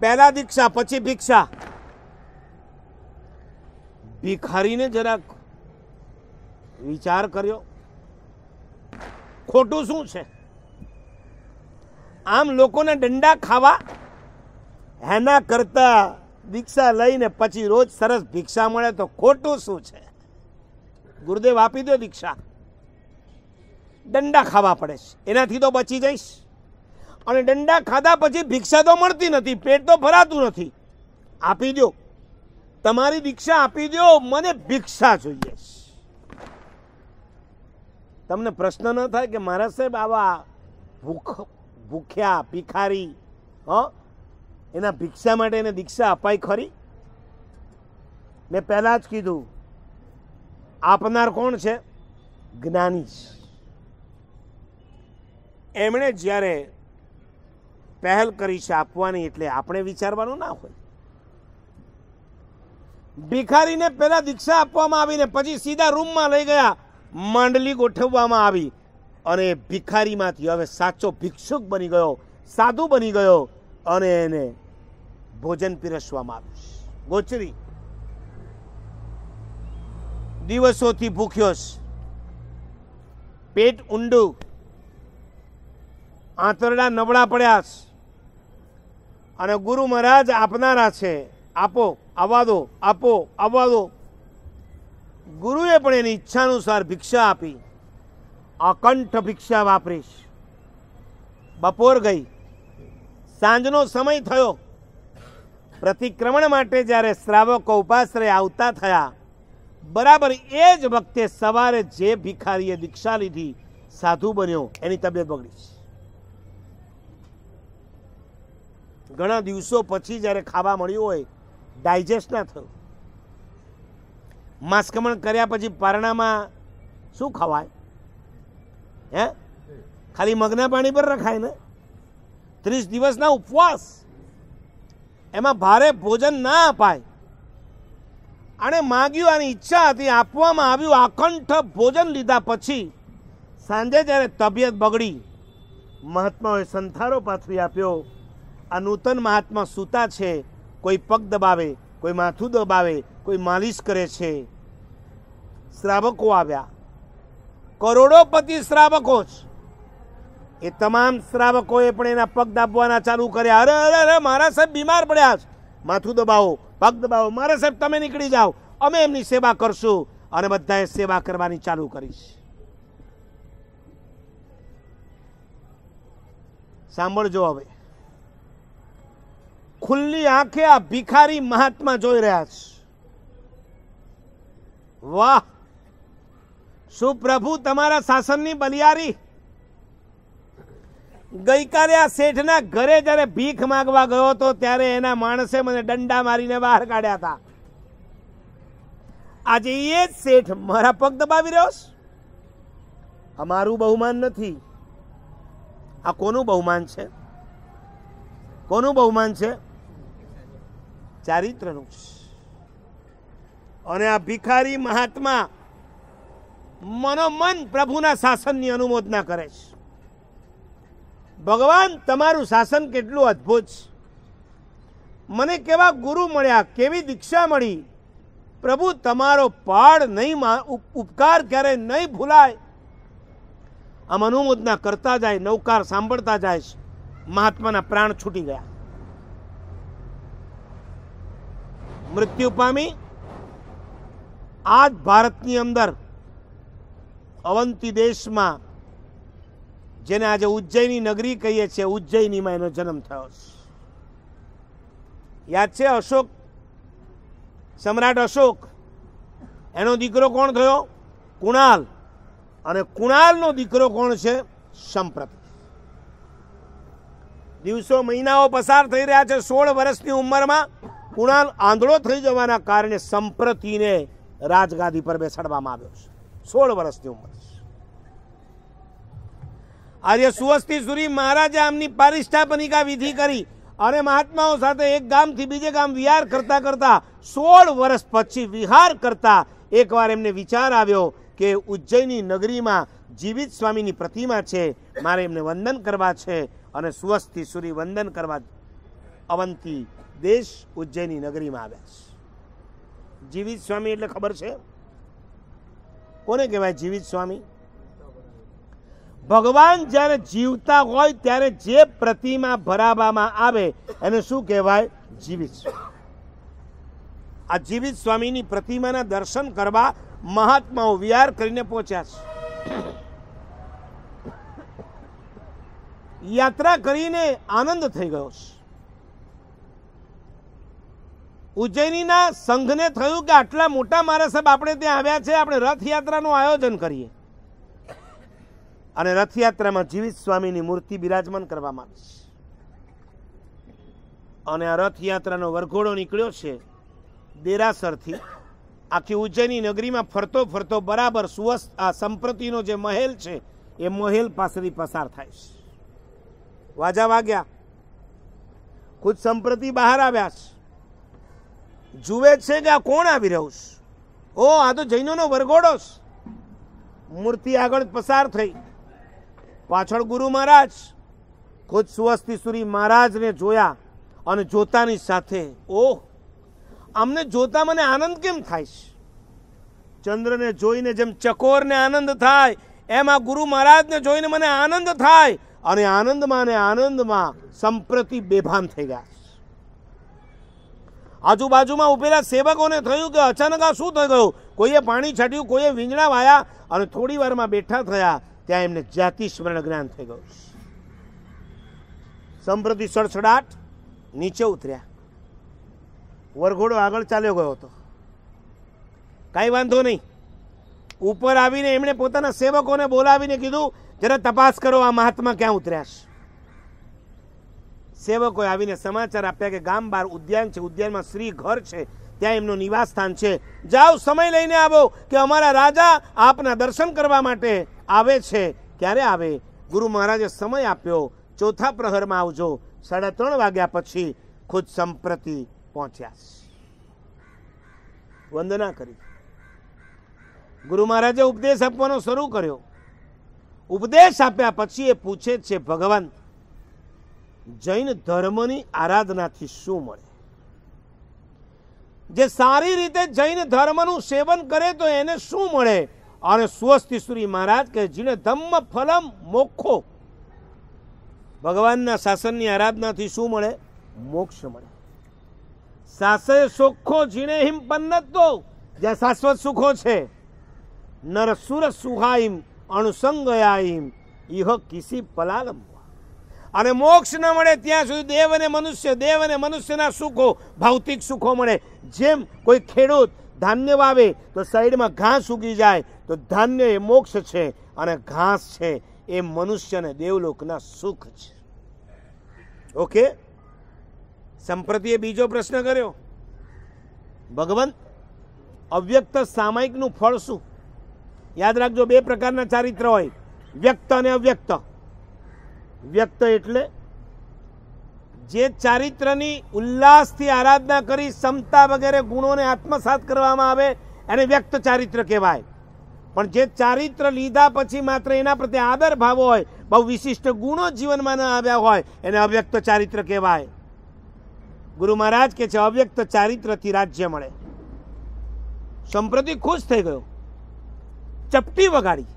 Speaker 1: પહેલા દીક્ષા પછી ભિક્ષા ભિખારીને જરાક વિચાર કર્યો ખોટું શું છે આમ લોકોને દંડા ખાવા એના કરતા દીક્ષા લઈને પછી રોજ સરસ ભિક્ષા મળે તો ખોટું શું છે ગુરુદેવ આપી દો દીક્ષા દંડા ખાવા પડે છે એનાથી તો બચી જઈશ અને દંડા ખાધા પછી ભિક્ષા તો મળતી નથી પેટ તો ભરાતું નથી આપી દો તમારી દીક્ષા આપી દો મને ભિક્ષા જોઈએ તમને પ્રશ્ન ન થાય કે મારા સાહેબ આવા ભૂખ ભૂખ્યા ભિખારી હ એના ભિક્ષા માટે એને દીક્ષા અપાય ખરી મેં પહેલાં જ કીધું આપનાર કોણ છે જ્ઞાની એમણે જ્યારે પહેલ કરી છે આપવાની એટલે આપણે વિચારવાનું ના હોય ભિખારીને પહેલા દીક્ષા આપવામાં આવીને પછી સીધા રૂમમાં લઈ ગયા માંડલી ગોઠવવામાં આવી અને ભિખારીમાંથી હવે સાચો ભિક્ષુક બની ગયો સાધુ બની ગયો અને એને ભોજન પીરસવામાં આવ્યું છે ગોચરી દિવસોથી ભૂખ્યો છે પેટ ઊંડું આંતરડા નબળા પડ્યા છે અને ગુરુ મહારાજ આપનારા છે આપો આવવા દો આપો આવવા દો ગુરુએ પણ એની ઈચ્છા અનુસાર ભિક્ષા આપી અકંઠ ભિક્ષા વાપરીશ બપોર ગઈ સાંજનો સમય થયો પ્રતિક્રમણ માટે જ્યારે શ્રાવકો ઉપાશ્રય આવતા થયા બરાબર એ જ વખતે સવારે જે ભિખારીએ દીક્ષા લીધી સાધુ બન્યો એની તબિયત બગડી ઘણા દિવસો પછી જ્યારે ખાવા મળ્યું હોય ડાયજેસ્ટ ના થયું માસ્કમણ કર્યા પછી પારણામાં શું ખવાય હે ખાલી મગના પાણી પર રખાય ને ત્રીસ દિવસના ઉપવાસ એમાં ભારે ભોજન ના અપાય આણે માગ્યું આની ઈચ્છા હતી આપવામાં આવ્યું આકંઠ ભોજન લીધા પછી સાંજે જ્યારે તબિયત બગડી મહાત્માઓએ સંથારો પાથરી આપ્યો આ નૂતન મહાત્મા સૂતા છે કોઈ પગ દબાવે કોઈ માથું દબાવે કોઈ માલિશ કરે છે શ્રાવકો આવ્યા કરોડોપતિ શ્રાવકો જ એ તમામ શ્રાવકોએ પણ એના પગ દાબવાના ચાલુ કર્યા અરે અરે અરે મારા સાહેબ બીમાર પડ્યા છે માથું દબાવો પગ દબાવો મારા સાહેબ તમે નીકળી જાઓ અમે એમની સેવા કરશું અને બધાએ સેવા કરવાની ચાલુ કરીશ સાંભળજો હવે ખુલ્લી આંખે આ ભિખારી મહાત્મા જોઈ રહ્યા છે વાહ શું પ્રભુ તમારા શાસનની બલિયારી ગઈકાલે આ શેઠના ઘરે જ્યારે ભીખ માગવા ગયો હતો ત્યારે એના માણસે મને દંડા મારીને બહાર કાઢ્યા હતા આજે એ જ શેઠ મારા પગ દબાવી રહ્યો અમારું બહુમાન નથી આ કોનું બહુમાન છે કોનું બહુમાન છે ચારિત્રનું અને આ ભિખારી મહાત્મા મનોમન પ્રભુના શાસનની અનુમોદના કરે છે ભગવાન તમારું શાસન કેટલું અદ્ભુત છે મને કેવા ગુરુ મળ્યા કેવી દીક્ષા મળી પ્રભુ તમારો પાડ નહીં ઉપકાર ક્યારે નહીં ભૂલાય આમ અનુમોદના કરતા જાય નૌકાર સાંભળતા જાય છે મહાત્માના પ્રાણ છૂટી ગયા મૃત્યુ પામી આજ ભારતની અંદર અવંતી દેશમાં જેને આજે ઉજ્જૈની નગરી કહીએ છીએ ઉજ્જૈનીમાં એનો જન્મ થયો છે યાદ છે અશોક સમ્રાટ અશોક એનો દીકરો કોણ થયો કુણાલ અને કુણાલનો દીકરો કોણ છે સંપ્રત દિવસો મહિનાઓ પસાર થઈ રહ્યા છે સોળ વર્ષની ઉંમરમાં કુણાલ આંધળો થઈ જવાના કારણે સંપ્રતિને રાજગાદી પર બેસાડવામાં આવ્યો છે સોળ વર્ષની ઉંમર આજે સુવસ્તી સુરી મહારાજા આમની પારિષ્ઠાપનિકા વિધિ કરી અને મહાત્માઓ સાથે એક ગામથી બીજે ગામ વિહાર કરતા કરતા સોળ વર્ષ પછી વિહાર કરતા એકવાર એમને વિચાર આવ્યો કે ઉજ્જૈની નગરીમાં જીવિત સ્વામીની પ્રતિમા છે મારે એમને વંદન કરવા છે અને સુવસ્તી સુરી વંદન કરવા અવંતી દેશ ઉજ્જૈની નગરીમાં આવ્યા છે જીવિત સ્વામી એટલે ખબર છે કોને કહેવાય જીવિત સ્વામી ભગવાન જ્યારે જીવતા હોય ત્યારે જે પ્રતિમા ભરાવવામાં આવે એને શું કહેવાય જીવિત આ જીવિત સ્વામીની પ્રતિમાના દર્શન કરવા મહાત્માઓ વિહાર કરીને પહોંચ્યા છે યાત્રા કરીને આનંદ થઈ ગયો છે ઉજ્જૈનીના સંઘને થયું કે આટલા મોટા મારા સાહેબ આપણે ત્યાં આવ્યા છે આપણે રથયાત્રાનું આયોજન કરીએ અને રથયાત્રામાં જીવિત સ્વામીની મૂર્તિ બિરાજમાન કરવામાં આવી છે અને આ રથયાત્રાનો વરઘોડો નીકળ્યો છે દેરાસરથી આખી ઉજ્જૈની નગરીમાં ફરતો ફરતો બરાબર સુવસ્થ આ સંપ્રતિનો જે મહેલ છે એ મહેલ પાસેથી પસાર થાય છે વાજા વાગ્યા ખુદ સંપ્રતિ બહાર આવ્યા છે જુએ છે કે આ કોણ આવી રહ્યું છે ઓ આ તો જૈનોનો વરઘોડો છે મૂર્તિ આગળ પસાર થઈ પાછળ ગુરુ મહારાજ ખુદ સુવસ્તિસુરી મહારાજને જોયા અને જોતાની સાથે ઓહ આમને જોતા મને આનંદ કેમ થાય છે ચંદ્રને જોઈને જેમ ચકોરને આનંદ થાય એમ આ ગુરુ મહારાજને જોઈને મને આનંદ થાય અને આનંદમાં ને આનંદમાં સંપ્રતિ બેભાન થઈ ગયા આજુબાજુમાં ઉભેલા સેવકોને થયું કે અચાનક આ શું થઈ ગયું કોઈએ પાણી છાટ્યું કોઈએ વીંજણા વાયા અને થોડી વારમાં બેઠા થયા ત્યાં એમને જાતિ સ્મરણ જ્ઞાન થઈ ગયું સંપ્રતિ સડસડાટ નીચે ઉતર્યા વરઘોડો આગળ ચાલ્યો ગયો હતો કાંઈ વાંધો નહીં ઉપર આવીને એમણે પોતાના સેવકોને બોલાવીને કીધું જરા તપાસ કરો આ મહાત્મા ક્યાં ઉતર્યા છે સેવકોએ આવીને સમાચાર આપ્યા કે ગામ બાર ઉદ્યાન છે ઉદ્યાનમાં શ્રી ઘર છે ત્યાં એમનું નિવાસ સ્થાન છે જાઓ સમય લઈને આવો કે અમારા રાજા આપના દર્શન કરવા માટે આવે છે ક્યારે આવે ગુરુ મહારાજે સમય આપ્યો ચોથા પ્રહરમાં આવજો સાડા ત્રણ વાગ્યા પછી ખુદ સંપ્રતિ પહોંચ્યા વંદના કરી ગુરુ મહારાજે ઉપદેશ આપવાનો શરૂ કર્યો ઉપદેશ આપ્યા પછી એ પૂછે છે ભગવાન જૈન ધર્મની આરાધનાથી શું મળે જે સારી રીતે જૈન ધર્મનું સેવન કરે તો એને શું મળે અને સ્વસ્તિસુરી મહારાજ કે જીણે ધમ્મ ફલમ મોખો ભગવાનના શાસનની આરાધનાથી શું મળે મોક્ષ મળે સાસય સોખો જીણે હિમ પન્નતો જ્યાં શાશ્વત સુખો છે નરસુર સુહાઈમ અણુસંગયાઈમ ઇહ કિસી પલાલમ અને મોક્ષ ન મળે ત્યાં સુધી દેવ અને મનુષ્ય દેવ અને મનુષ્યના સુખો ભૌતિક સુખો મળે જેમ કોઈ ખેડૂત ધાન્ય વાવે તો સાઈડમાં ઘાસ ઉગી જાય તો ધાન્ય એ મોક્ષ છે અને ઘાસ છે એ મનુષ્યને દેવલોકના સુખ છે ઓકે સંપ્રતિએ બીજો પ્રશ્ન કર્યો ભગવંત અવ્યક્ત સામાયિકનું ફળ શું યાદ રાખજો બે પ્રકારના ચારિત્ર હોય વ્યક્ત અને અવ્યક્ત વ્યક્ત એટલે જે ચારિત્રની ઉલ્લાસથી આરાધના કરી ક્ષમતા વગેરે ગુણોને આત્મસાત કરવામાં આવે એને વ્યક્ત ચારિત્ર કહેવાય પણ જે ચારિત્ર લીધા પછી માત્ર એના પ્રત્યે આદર ભાવ હોય બહુ વિશિષ્ટ ગુણો જીવનમાં ન આવ્યા હોય એને અવ્યક્ત ચારિત્ર કહેવાય ગુરુ મહારાજ કે છે અવ્યક્ત ચારિત્રથી રાજ્ય મળે સંપ્રતિ ખુશ થઈ ગયો ચપટી વગાડી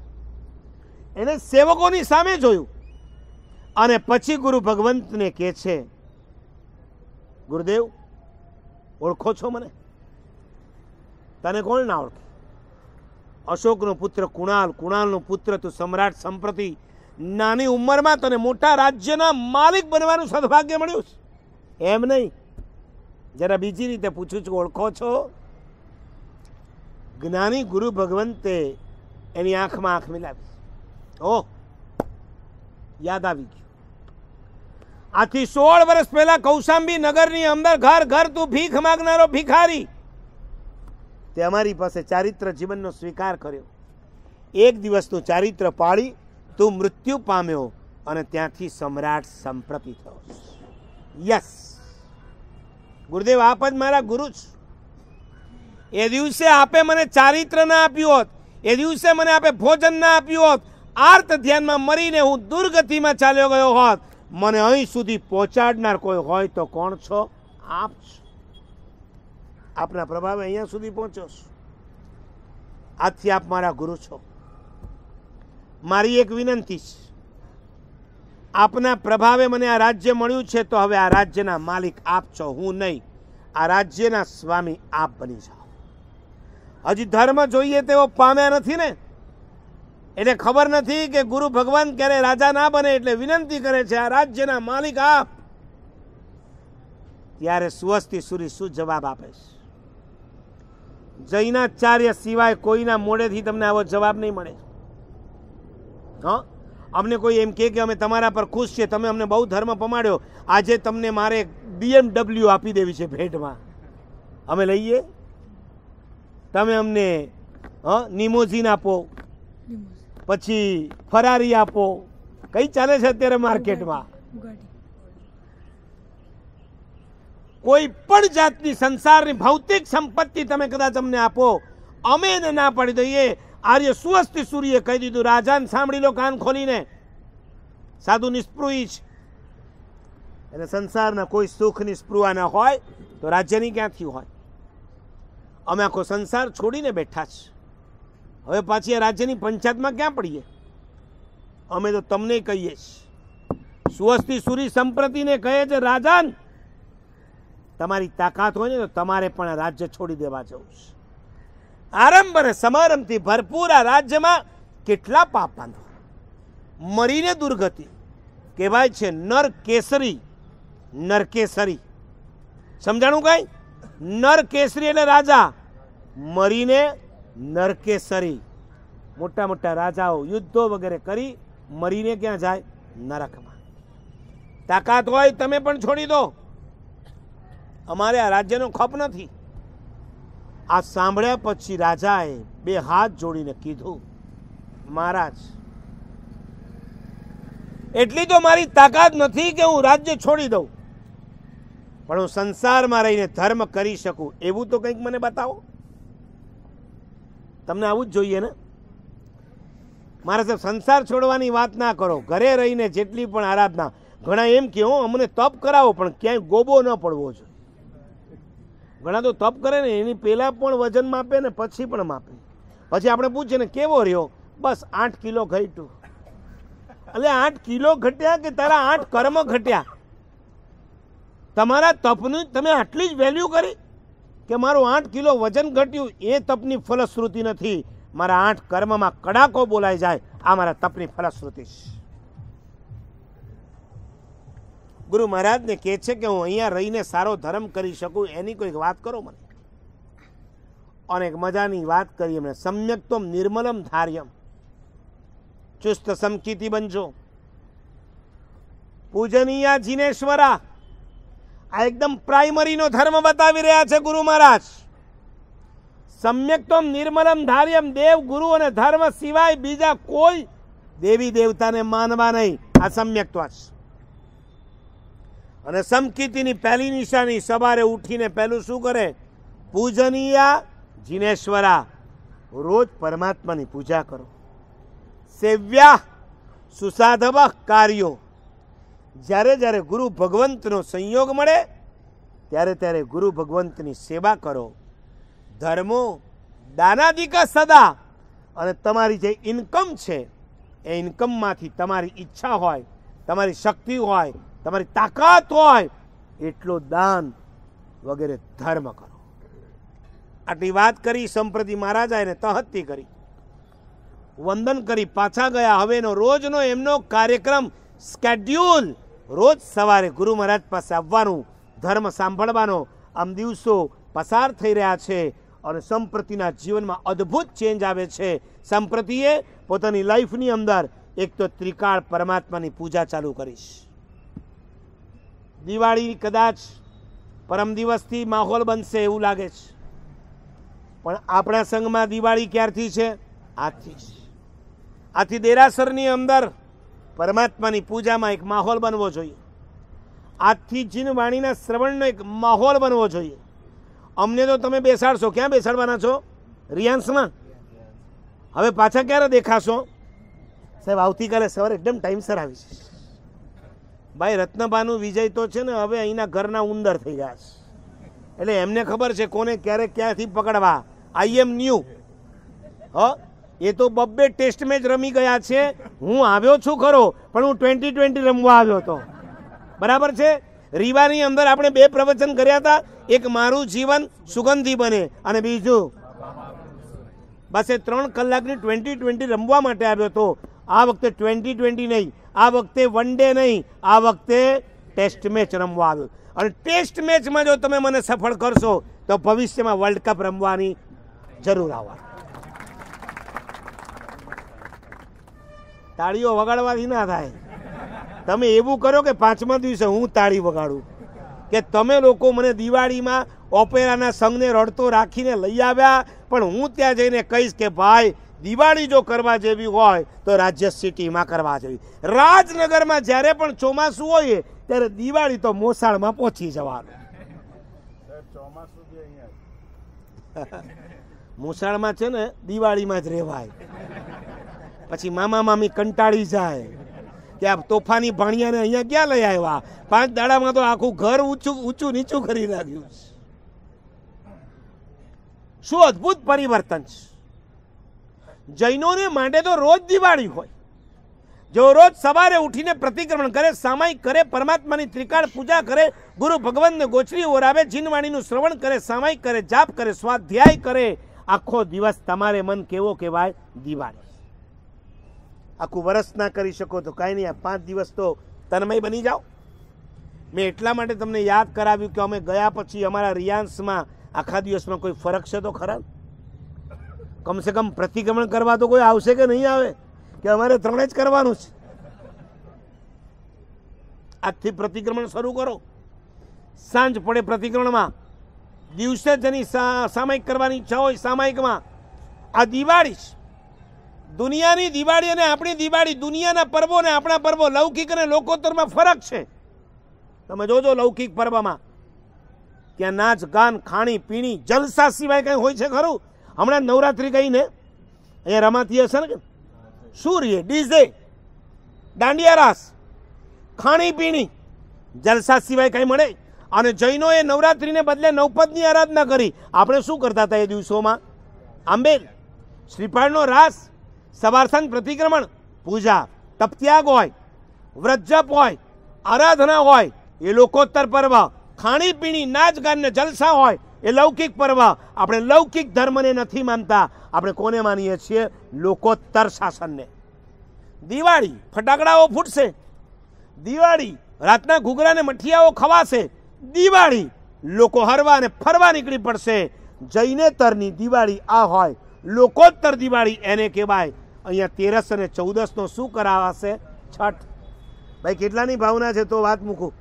Speaker 1: એને સેવકોની સામે જોયું અને પછી ગુરુ ભગવંતને કહે છે ગુરુદેવ ઓળખો છો મને તને કોણ ના ઓળખે અશોકનો પુત્ર કુણાલ કુણાલનો પુત્ર તું સમ્રાટ સંપ્રતિ નાની ઉંમરમાં તને મોટા રાજ્યના માલિક બનવાનું સદભાગ્ય મળ્યું છે એમ નહીં જરા બીજી રીતે પૂછું છું ઓળખો છો જ્ઞાની ગુરુ ભગવંતે એની આંખમાં આંખ મિલાવી ઓહ યાદ આવી ગયું આથી સોળ વર્ષ પહેલા કૌશાંબી નગરની અંદર ઘર ઘર તું ભીખ માગનારો ભિખારી તે અમારી પાસે ચારિત્ર જીવનનો સ્વીકાર કર્યો એક દિવસ તું ચારિત્ર પાળી તું મૃત્યુ પામ્યો અને ત્યાંથી સમ્રાટ સંપ્રતિ થયો યસ ગુરુદેવ આપ જ મારા ગુરુ જ એ દિવસે આપે મને ચારિત્ર ના આપ્યું હોત એ દિવસે મને આપે ભોજન ના આપ્યું હોત આર્ત ધ્યાનમાં મરીને હું દુર્ગતિમાં ચાલ્યો ગયો હોત મને અહીં સુધી પહોંચાડનાર કોઈ હોય તો કોણ છો આપ છો આપના પ્રભાવે અહીંયા સુધી પહોંચો છો આજથી આપ મારા ગુરુ છો મારી એક વિનંતી છે આપના પ્રભાવે મને આ રાજ્ય મળ્યું છે તો હવે આ રાજ્યના માલિક આપ છો હું નહીં આ રાજ્યના સ્વામી આપ બની જાઓ હજી ધર્મ જોઈએ તેઓ પામ્યા નથી ને એને ખબર નથી કે ગુરુ ભગવાન ક્યારે રાજા ના બને એટલે વિનંતી કરે છે આ રાજ્યના માલિક આપ ત્યારે સુવસ્તી સુરી શું જવાબ આપે છે જૈનાચાર્ય સિવાય કોઈના મોડેથી તમને આવો જવાબ નહીં મળે હા અમને કોઈ એમ કે અમે તમારા પર ખુશ છીએ તમે અમને બહુ ધર્મ પમાડ્યો આજે તમને મારે બીએમડબલ્યુ આપી દેવી છે ભેટમાં અમે લઈએ તમે અમને નિમોઝિન આપો પછી ફરારી આપો કઈ ચાલે છે અત્યારે માર્કેટમાં કોઈ પણ જાતની સંસારની ભૌતિક સંપત્તિ તમે કદાચ અમને આપો અમે એને ના પાડી દઈએ આર્ય સુવસ્તી સૂર્ય કહી દીધું રાજાને સાંભળી લો કાન ખોલીને સાધુ નિસ્પૃહી છે એટલે સંસારના કોઈ સુખની સ્પૃહા ના હોય તો રાજ્યની ક્યાંથી હોય અમે આખો સંસાર છોડીને બેઠા છીએ હવે પાછી આ રાજ્યની પંચાયતમાં ક્યાં પડીએ અમે તો તમને કહીએ છીએ સુવસ્તી સુરી સંપ્રતિને કહે છે રાજન તમારી તાકાત હોય ને તો તમારે પણ આ રાજ્ય છોડી દેવા જવું છે આરંભ અને સમારંભથી ભરપૂર આ રાજ્યમાં કેટલા પાપ બાંધો મરીને દુર્ગતિ કહેવાય છે નર કેસરી નરકેસરી સમજાણું કાંઈ નર કેસરી એટલે રાજા મરીને નરકેસરી મોટા મોટા રાજાઓ યુદ્ધો વગેરે કરી મરીને ક્યાં જાય નરકમાં તાકાત હોય તમે પણ છોડી દો અમારે આ રાજ્યનો ખપ નથી આ સાંભળ્યા પછી રાજાએ બે હાથ જોડીને કીધું મહારાજ એટલી તો મારી તાકાત નથી કે હું રાજ્ય છોડી દઉં પણ હું સંસારમાં રહીને ધર્મ કરી શકું એવું તો કંઈક મને બતાવો તમને આવું જ જોઈએ ને મારા સાહેબ સંસાર છોડવાની વાત ના કરો ઘરે રહીને જેટલી પણ આરાધના ઘણા એમ કે હું અમને તપ કરાવો પણ ક્યાંય ગોબો ન પડવો જોઈએ ઘણા તો તપ કરે ને એની પહેલાં પણ વજન માપે ને પછી પણ માપે પછી આપણે પૂછીએ ને કેવો રહ્યો બસ આઠ કિલો ઘટ્યું એટલે આઠ કિલો ઘટ્યા કે તારા આઠ કર્મ ઘટ્યા તમારા તપની તમે આટલી જ વેલ્યુ કરી કે મારું આઠ કિલો વજન ઘટ્યું એ તપની ફલશ્રુતિ નથી મારા આઠ કર્મમાં કડાકો બોલાઈ જાય આ મારા તપની ફલશ્રુતિ ગુરુ મહારાજને કહે છે કે હું અહીંયા રહીને સારો ધર્મ કરી શકું એની કોઈક વાત કરો મને અને એક મજાની વાત કરી એમણે સમ્યક્તમ નિર્મલમ ધાર્યમ ચુસ્ત સમકીતિ બનજો પૂજનીયા જિનેશ્વરા આ એકદમ પ્રાઇમરીનો ધર્મ બતાવી રહ્યા છે ગુરુ મહારાજ સમ્યક્તમ નિર્મલમ ધાર્યમ દેવ ગુરુ અને ધર્મ સિવાય બીજા કોઈ દેવી દેવતાને માનવા નહીં આ સમ્યક્ત્વા અને સમકીર્તિની પહેલી નિશાની સવારે ઉઠીને પહેલું શું કરે પૂજનીયા જિનેશ્વરા રોજ પરમાત્માની પૂજા કરો સેવ્યા સુસાધવ કાર્યો જ્યારે જ્યારે ગુરુ ભગવંતનો સંયોગ મળે ત્યારે ત્યારે ગુરુ ભગવંતની સેવા કરો ધર્મો દાનાદિકા સદા અને તમારી જે ઇન્કમ છે એ ઇન્કમમાંથી તમારી ઈચ્છા હોય તમારી શક્તિ હોય તમારી તાકાત હોય એટલો દાન વગેરે ધર્મ કરો આટલી વાત કરી સંપ્રતિ મહારાજા એને તહત્તી કરી વંદન કરી પાછા ગયા હવેનો રોજનો એમનો કાર્યક્રમ સ્કેડ્યુલ રોજ સવારે ગુરુ મહારાજ પાસે આવવાનું ધર્મ સાંભળવાનો આમ દિવસો પસાર થઈ રહ્યા છે અને સંપ્રતિના જીવનમાં અદ્ભુત ચેન્જ આવે છે સંપ્રતિએ પોતાની લાઈફની અંદર એક તો ત્રિકાળ પરમાત્માની પૂજા ચાલુ કરીશ દિવાળી કદાચ પરમ દિવસથી માહોલ બનશે એવું લાગે છે પણ આપણા સંઘમાં દિવાળી ક્યારથી છે આથી આથી દેરાસરની અંદર પરમાત્માની પૂજામાં એક માહોલ બનવો જોઈએ આજથી જીન વાણીના શ્રવણનો એક માહોલ બનવો જોઈએ અમને તો તમે બેસાડશો ક્યાં બેસાડવાના છો રિયાન્સમાં હવે પાછા ક્યારે દેખાશો સાહેબ આવતીકાલે સવારે એકદમ ટાઈમસર આવી જશે ભાઈ રત્નબાનું વિજય તો છે ને હવે અહીંના ઘરના ઉંદર થઈ ગયા છે એટલે એમને ખબર છે કોને ક્યારે ક્યાંથી પકડવા આઈ એમ ન્યૂ હ એ તો બબ્બે ટેસ્ટ મેચ રમી ગયા છે હું આવ્યો છું ખરો પણ હું ટ્વેન્ટી ટ્વેન્ટી રમવા આવ્યો હતો બરાબર છે રીવાની અંદર આપણે બે પ્રવચન કર્યા હતા એક મારું જીવન સુગંધી બને અને બીજું બસ એ ત્રણ કલાકની ટ્વેન્ટી ટ્વેન્ટી રમવા માટે આવ્યો હતો આ વખતે ટ્વેન્ટી ટ્વેન્ટી નહીં આ વખતે વન ડે નહીં આ વખતે ટેસ્ટ મેચ રમવા આવ્યો અને ટેસ્ટ મેચમાં જો તમે મને સફળ કરશો તો ભવિષ્યમાં વર્લ્ડ કપ રમવાની જરૂર આવવાનું તાળીઓ વગાડવાથી ના થાય તમે એવું કરો કે પાંચમા દિવસે હું તાળી વગાડું કે તમે લોકો મને દિવાળીમાં ઓપેરાના સંઘને રડતો રાખીને લઈ આવ્યા પણ હું ત્યાં જઈને કહીશ કે ભાઈ દિવાળી જો કરવા જેવી હોય તો રાજ્ય સિટીમાં કરવા જેવી રાજનગરમાં જ્યારે પણ ચોમાસું હોય ત્યારે દિવાળી તો મોસાળમાં પહોંચી જવાનું મોસાળમાં છે ને દિવાળીમાં જ રહેવાય પછી મામા મામી કંટાળી જાય કે આ તોફાની ભાણિયાને અહીંયા ક્યાં લઈ આવ્યા પાંચ દાડામાં તો આખું ઘર ઊંચું ઊંચું નીચું કરી નાખ્યું છે શું અદ્ભુત પરિવર્તન છે જૈનોને માટે તો રોજ દિવાળી હોય જો રોજ સવારે ઉઠીને પ્રતિક્રમણ કરે સામાયિક કરે પરમાત્માની ત્રિકાળ પૂજા કરે ગુરુ ભગવાનને ગોચરી ઓરાવે જીનવાણીનું શ્રવણ કરે સામાયિક કરે જાપ કરે સ્વાધ્યાય કરે આખો દિવસ તમારે મન કેવો કહેવાય દિવાળી આખું વરસ ના કરી શકો તો કાંઈ નહીં આ પાંચ દિવસ તો તન્મય બની જાઓ મેં એટલા માટે તમને યાદ કરાવ્યું કે અમે ગયા પછી અમારા રિયાન્સમાં આખા દિવસમાં કોઈ ફરક છે તો ખરા કમસે કમ પ્રતિક્રમણ કરવા તો કોઈ આવશે કે નહીં આવે કે અમારે ત્રણે જ કરવાનું છે આજથી પ્રતિક્રમણ શરૂ કરો સાંજ પડે પ્રતિક્રમણમાં દિવસે જેની સામાયિક કરવાની ઈચ્છા હોય સામાયિકમાં આ દિવાળી દુનિયાની દિવાળી અને આપણી દિવાળી દુનિયાના પર્વો અને આપણા પર્વો લૌકિક અને લોકોત્તરમાં ફરક છે તમે જોજો લૌકિક પર્વમાં ત્યાં નાચ ગાન ખાણી પીણી જલસા સિવાય કંઈ હોય છે ખરું હમણાં નવરાત્રિ ગઈ ને અહીંયા રમાતી હશે ને શું રીએ ડીઝે દાંડિયા રાસ ખાણી પીણી જલસા સિવાય કંઈ મળે અને જૈનો એ નવરાત્રિને બદલે નવપદની આરાધના કરી આપણે શું કરતા હતા એ દિવસોમાં આંબેલ શ્રીપાળનો રાસ સવારસાંગ પ્રતિક્રમણ પૂજા તપત્યાગ હોય વ્રજપ હોય આરાધના હોય એ લોકોત્તર પર્વ ખાણીપીણી નાચ ને જલસા હોય એ લૌકિક પર્વ આપણે લૌકિક ધર્મને નથી માનતા આપણે કોને માનીએ છીએ લોકોત્તર શાસનને દિવાળી ફટાકડાઓ ફૂટશે દિવાળી રાતના ઘૂઘરાને મઠિયાઓ ખવાશે દિવાળી લોકો હરવા અને ફરવા નીકળી પડશે જૈનેતરની દિવાળી આ હોય લોકોત્તર દિવાળી એને કહેવાય અહીંયા તેરસ અને ચૌદસનો શું કરાવાશે છઠ ભાઈ કેટલાની ભાવના છે તો વાત મૂકું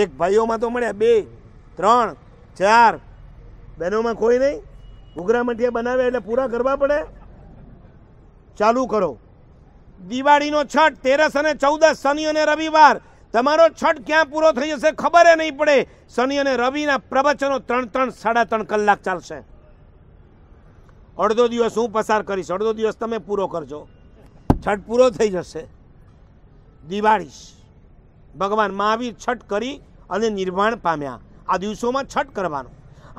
Speaker 1: એક ભાઈઓમાં તો મળ્યા બે ત્રણ ચાર બહેનોમાં કોઈ નહીં ઘૂઘરા મઠિયા બનાવે એટલે પૂરા કરવા પડે ચાલુ કરો દિવાળીનો છઠ તેરસ અને ચૌદસ શનિ અને રવિવાર તમારો છઠ ક્યાં પૂરો થઈ જશે ખબર નહીં પડે શનિ અને રવિના પ્રવચનો ત્રણ ત્રણ સાડા ત્રણ કલાક ચાલશે અડધો દિવસ હું પસાર કરીશ અડધો દિવસ તમે પૂરો કરજો છઠ પૂરો થઈ જશે દિવાળી ભગવાન મહાવીર છઠ કરી અને નિર્વાણ પામ્યા આ દિવસોમાં છઠ કરવાનું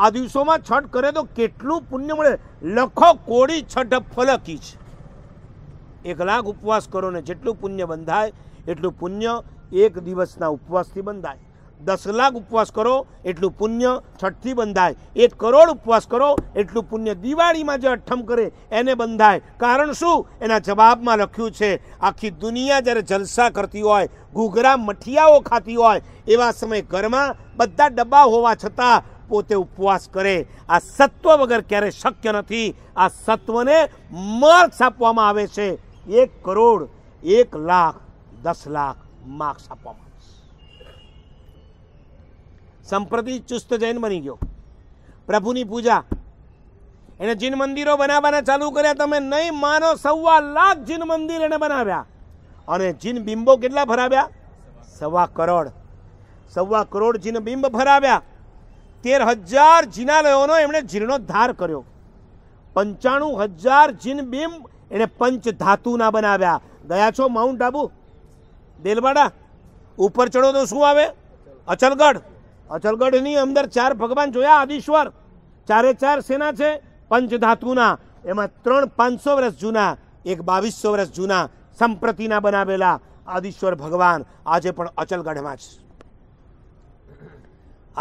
Speaker 1: આ દિવસોમાં છઠ કરે તો કેટલું પુણ્ય મળે લખો કોડી છઠ ફલકી છે એક લાખ ઉપવાસ કરો ને જેટલું પુણ્ય બંધાય એટલું પુણ્ય એક દિવસના ઉપવાસથી બંધાય દસ લાખ ઉપવાસ કરો એટલું પુણ્ય છઠથી બંધાય એક કરોડ ઉપવાસ કરો એટલું પુણ્ય દિવાળીમાં જે અઠ્ઠમ કરે એને બંધાય કારણ શું એના જવાબમાં લખ્યું છે આખી દુનિયા જ્યારે જલસા કરતી હોય ઘૂઘરા મઠિયાઓ ખાતી હોય એવા સમયે ઘરમાં બધા ડબ્બા હોવા છતાં પોતે ઉપવાસ કરે આ સત્વ વગર ક્યારેય શક્ય નથી આ સત્વને માર્ક્સ આપવામાં આવે છે એક કરોડ એક લાખ દસ લાખ માર્ક્સ આપવામાં સંપ્રતિ ચુસ્ત જૈન બની ગયો પ્રભુની પૂજા એને જીન મંદિરો બનાવવાના ચાલુ કર્યા તમે નહીં માનો સવા લાખ જીન મંદિર એને બનાવ્યા અને જીન બિંબો કેટલા ભરાવ્યા સવા કરોડ સવા કરોડ જીન બિંબ ભરાવ્યા તેર હજાર જીનાલયોનો એમણે જીર્ણોદ્ધાર કર્યો પંચાણું હજાર જીન બિંબ એણે ધાતુના બનાવ્યા ગયા છો માઉન્ટ આબુ દેલવાડા ઉપર ચડો તો શું આવે અચલગઢ અચલગઢની અંદર ચાર ભગવાન જોયા આદિશ્વર ચારે ચાર સેના છે પંચધાતુના એમાં ત્રણ પાંચસો વર્ષ જૂના એક બાવીસો વર્ષ જૂના સંપ્રતિના બનાવેલા આદિશ્વર ભગવાન આજે પણ અચલગઢમાં છે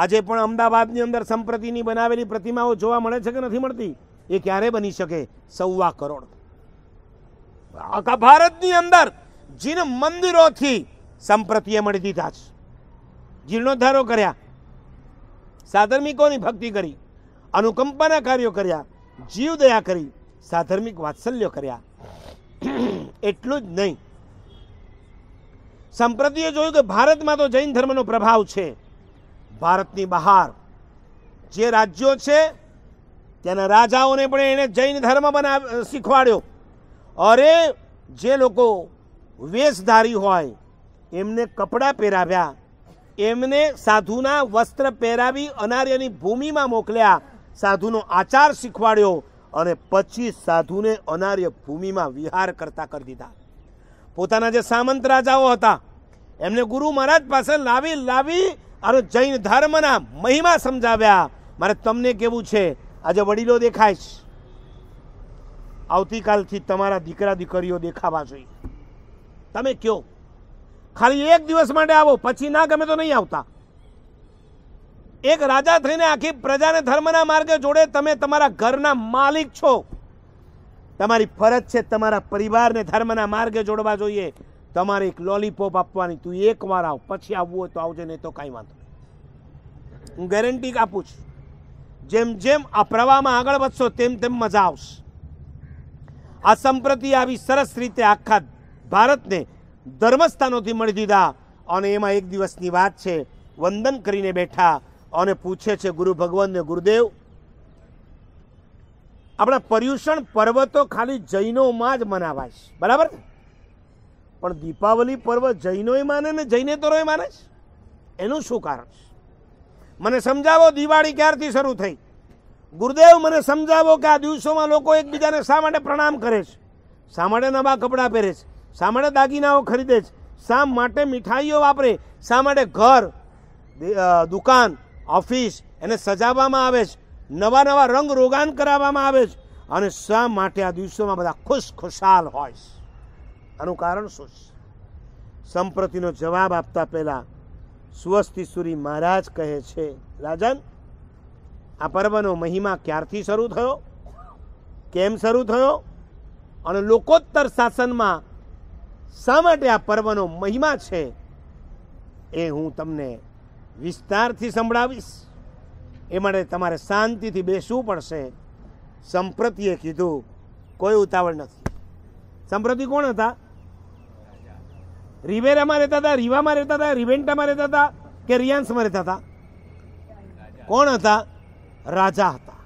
Speaker 1: આજે પણ અમદાવાદની અંદર સંપ્રતિની બનાવેલી પ્રતિમાઓ જોવા મળે છે કે નથી મળતી એ ક્યારે બની શકે સવા કરોડ આખા ભારતની અંદર જીન મંદિરોથી સંપ્રતિએ મળી દીધા છે જીર્ણોદ્ધારો કર્યા સાધર્મિકોની ભક્તિ કરી અનુકંપાના કાર્યો કર્યા જીવ દયા કરી સાધર્મિક વાત્સલ્યો કર્યા એટલું જ નહીં સંપ્રતિએ જોયું કે ભારતમાં તો જૈન ધર્મનો પ્રભાવ છે ભારતની બહાર જે રાજ્યો છે ત્યાંના રાજાઓને પણ એને જૈન ધર્મ બનાવ શીખવાડ્યો અરે જે લોકો વેશધારી હોય એમને કપડાં પહેરાવ્યા એમને સાધુના વસ્ત્ર પહેરાવી અનાર્યની ભૂમિમાં મોકલ્યા સાધુનો આચાર શીખવાડ્યો અને પછી સાધુને અનાર્ય ભૂમિમાં વિહાર કરતા કરી દીધા પોતાના જે સામંત રાજાઓ હતા એમને ગુરુ મહારાજ પાસે લાવી લાવી અને જૈન ધર્મના મહિમા સમજાવ્યા મારે તમને કેવું છે આજે વડીલો દેખાય છે આવતીકાલથી તમારા દીકરા દીકરીઓ દેખાવા જોઈએ તમે કયો ખાલી એક દિવસ માટે આવો પછી ના ગમે તો નહીં આવતા એક રાજા થઈને આખી પ્રજાને ધર્મના માર્ગે જોડે તમે તમારા ઘરના માલિક છો તમારી ફરજ છે તમારા પરિવારને ધર્મના માર્ગે જોડવા જોઈએ તમારે એક લોલીપોપ આપવાની તું એકવાર આવ પછી આવવું હોય તો આવજે નહીં તો કાંઈ વાંધો નહીં હું ગેરંટી આપું છું જેમ જેમ આ પ્રવાહમાં આગળ વધશો તેમ તેમ મજા આવશે આ સંપ્રતિ આવી સરસ રીતે આખા ભારતને ધર્મસ્થાનોથી મળી દીધા અને એમાં એક દિવસની વાત છે વંદન કરીને બેઠા અને પૂછે છે ગુરુ ભગવાનને ગુરુદેવ આપણા પર્યુષણ પર્વતો ખાલી જૈનોમાં જ મનાવાય છે બરાબર પણ દીપાવલી પર્વ જૈનોય માને ને જૈને જૈનેતરોય માને છે એનું શું કારણ છે મને સમજાવો દિવાળી ક્યારથી શરૂ થઈ ગુરુદેવ મને સમજાવો કે આ દિવસોમાં લોકો એકબીજાને શા માટે પ્રણામ કરે છે શા માટે નવા કપડાં પહેરે છે શા માટે દાગીનાઓ ખરીદે છે શા માટે મીઠાઈઓ વાપરે શા માટે ઘર દુકાન ઓફિસ એને સજાવવામાં આવે છે નવા નવા રંગ રોગાન કરાવવામાં આવે છે અને શા માટે આ દિવસોમાં બધા ખુશ ખુશાલ હોય છે આનું કારણ શું છે સંપ્રતિનો જવાબ આપતા પહેલાં સુરી મહારાજ કહે છે રાજન આ પર્વનો મહિમા ક્યારથી શરૂ થયો કેમ શરૂ થયો અને લોકોત્તર શાસનમાં શા માટે આ પર્વનો મહિમા છે એ હું તમને વિસ્તારથી સંભળાવીશ એ માટે તમારે શાંતિથી બેસવું પડશે સંપ્રતિએ કીધું કોઈ ઉતાવળ નથી સંપ્રતિ કોણ હતા રિવેરામાં રહેતા હતા રીવામાં રહેતા હતા રિવેન્ટામાં રહેતા હતા કે રિયાન્સમાં રહેતા હતા કોણ હતા રાજા હતા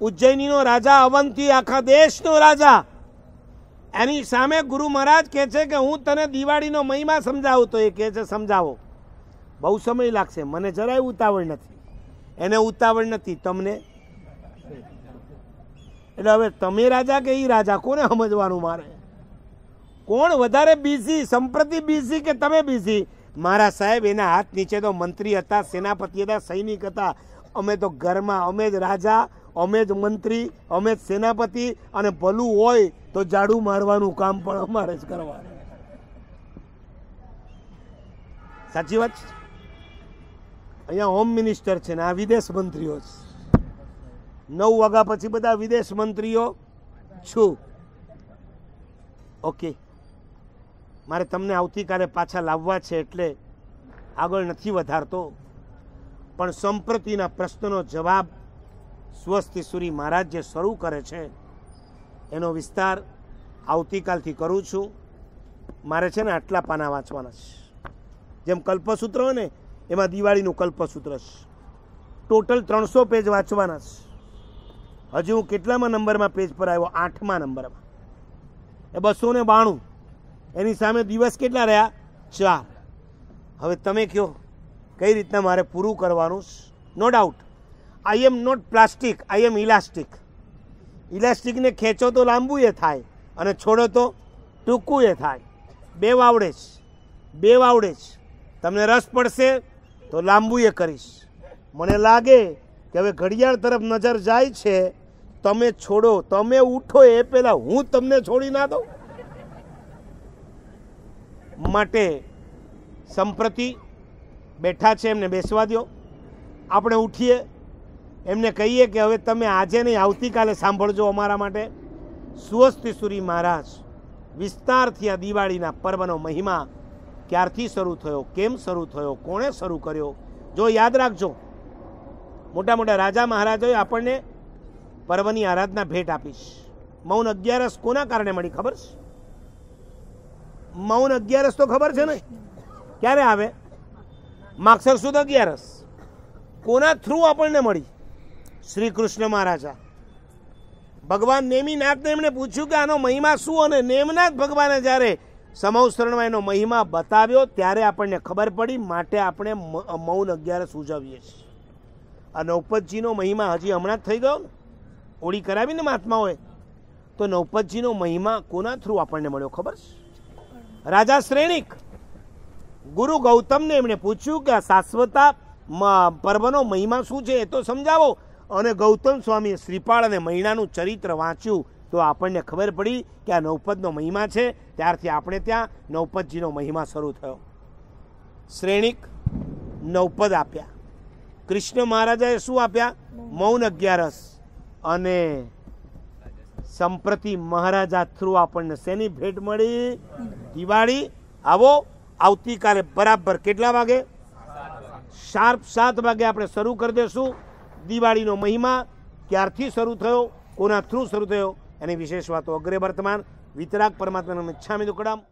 Speaker 1: ઉજ્જૈનીનો રાજા અવંતી આખા દેશનો રાજા એની સામે ગુરુ મહારાજ કહે છે કે હું તને દિવાળીનો મહિમા સમજાવું તો એ કહે છે સમજાવો બહુ સમય લાગશે મને જરાય ઉતાવળ નથી એને ઉતાવળ નથી તમને એટલે હવે તમે રાજા કે એ રાજા કોને સમજવાનું મારે કોણ વધારે બિઝી સંપ્રતિ બિઝી કે તમે બિઝી મારા સાહેબ એના હાથ નીચે તો મંત્રી હતા સેનાપતિ હતા સૈનિક હતા અમે તો ઘરમાં અમે જ રાજા અમે જ મંત્રી અમે જ સેનાપતિ અને ભલું હોય તો ઝાડુ મારવાનું કામ પણ અમારે જ કરવાનું સાચી વાત અહીંયા હોમ મિનિસ્ટર છે ને આ વિદેશ મંત્રીઓ છે નવ વાગ્યા પછી બધા વિદેશ મંત્રીઓ છું ઓકે મારે તમને આવતીકાલે પાછા લાવવા છે એટલે આગળ નથી વધારતો પણ સંપ્રતિના પ્રશ્નનો જવાબ સ્વસ્તી સ્વસ્તિસુરી મહારાજ જે શરૂ કરે છે એનો વિસ્તાર આવતીકાલથી કરું છું મારે છે ને આટલા પાના વાંચવાના છે જેમ કલ્પસૂત્ર હોય ને એમાં દિવાળીનું કલ્પસૂત્ર છે ટોટલ ત્રણસો પેજ વાંચવાના છે હજી હું કેટલામાં નંબરમાં પેજ પર આવ્યો આઠમા નંબરમાં એ બસો ને બાણું એની સામે દિવસ કેટલા રહ્યા ચાર હવે તમે કહો કઈ રીતના મારે પૂરું કરવાનું no doubt I am not plastic I am elastic ઇલાસ્ટિકને ખેંચો તો લાંબુ એ થાય અને છોડો તો ટૂંકું એ થાય બે વાવડે જ બે વાવડે જ તમને રસ પડશે તો લાંબુ એ કરીશ મને લાગે કે હવે ઘડિયાળ તરફ નજર જાય છે તમે છોડો તમે ઉઠો એ પહેલાં હું તમને છોડી ના દઉં માટે સંપ્રતિ બેઠા છે એમને બેસવા દો આપણે ઉઠીએ એમને કહીએ કે હવે તમે આજે નહીં આવતીકાલે સાંભળજો અમારા માટે સુવસ્તિસુરી મહારાજ વિસ્તારથી આ દિવાળીના પર્વનો મહિમા ક્યારથી શરૂ થયો કેમ શરૂ થયો કોણે શરૂ કર્યો જો યાદ રાખજો મોટા મોટા રાજા મહારાજોએ આપણને પર્વની આરાધના ભેટ આપીશ મૌન અગિયારસ કોના કારણે મળી ખબર છે મૌન અગિયારસ તો ખબર છે ને ક્યારે આવે માક્ષર સુદ અગિયારસ કોના થ્રુ આપણને મળી શ્રી કૃષ્ણ મહારાજા ભગવાન નેમીનાથને એમણે પૂછ્યું કે આનો મહિમા શું અને નેમનાથ ભગવાને જ્યારે સમવસરણમાં એનો મહિમા બતાવ્યો ત્યારે આપણને ખબર પડી માટે આપણે મૌન અગિયાર સૂચવીએ છીએ આ નવપતજીનો મહિમા હજી હમણાં જ થઈ ગયો ને ઓળી કરાવીને મહાત્માઓએ તો નવપતજીનો મહિમા કોના થ્રુ આપણને મળ્યો ખબર છે રાજા શ્રેણિક ગુરુ ગૌતમને એમણે પૂછ્યું કે આ શાશ્વતા પર્વનો મહિમા શું છે એ તો સમજાવો અને ગૌતમ સ્વામીએ શ્રીપાળ અને મહિનાનું ચરિત્ર વાંચ્યું તો આપણને ખબર પડી કે આ નવપદનો મહિમા છે ત્યારથી આપણે ત્યાં નવપદજીનો મહિમા શરૂ થયો શ્રેણીક નવપદ આપ્યા કૃષ્ણ મહારાજાએ શું આપ્યા મૌન અગિયારસ અને સંપ્રતિ મહારાજા થ્રુ આપણને શેની ભેટ મળી દિવાળી આવો આવતીકાલે બરાબર કેટલા વાગે શાર્પ સાત વાગે આપણે શરૂ કરી દઈશું દિવાળીનો મહિમા ક્યારથી શરૂ થયો કોના થ્રુ શરૂ થયો એની વિશેષ વાતો અગ્રે વર્તમાન વિતરાગ પરમાત્માનું મિચ્છામી દુકડમ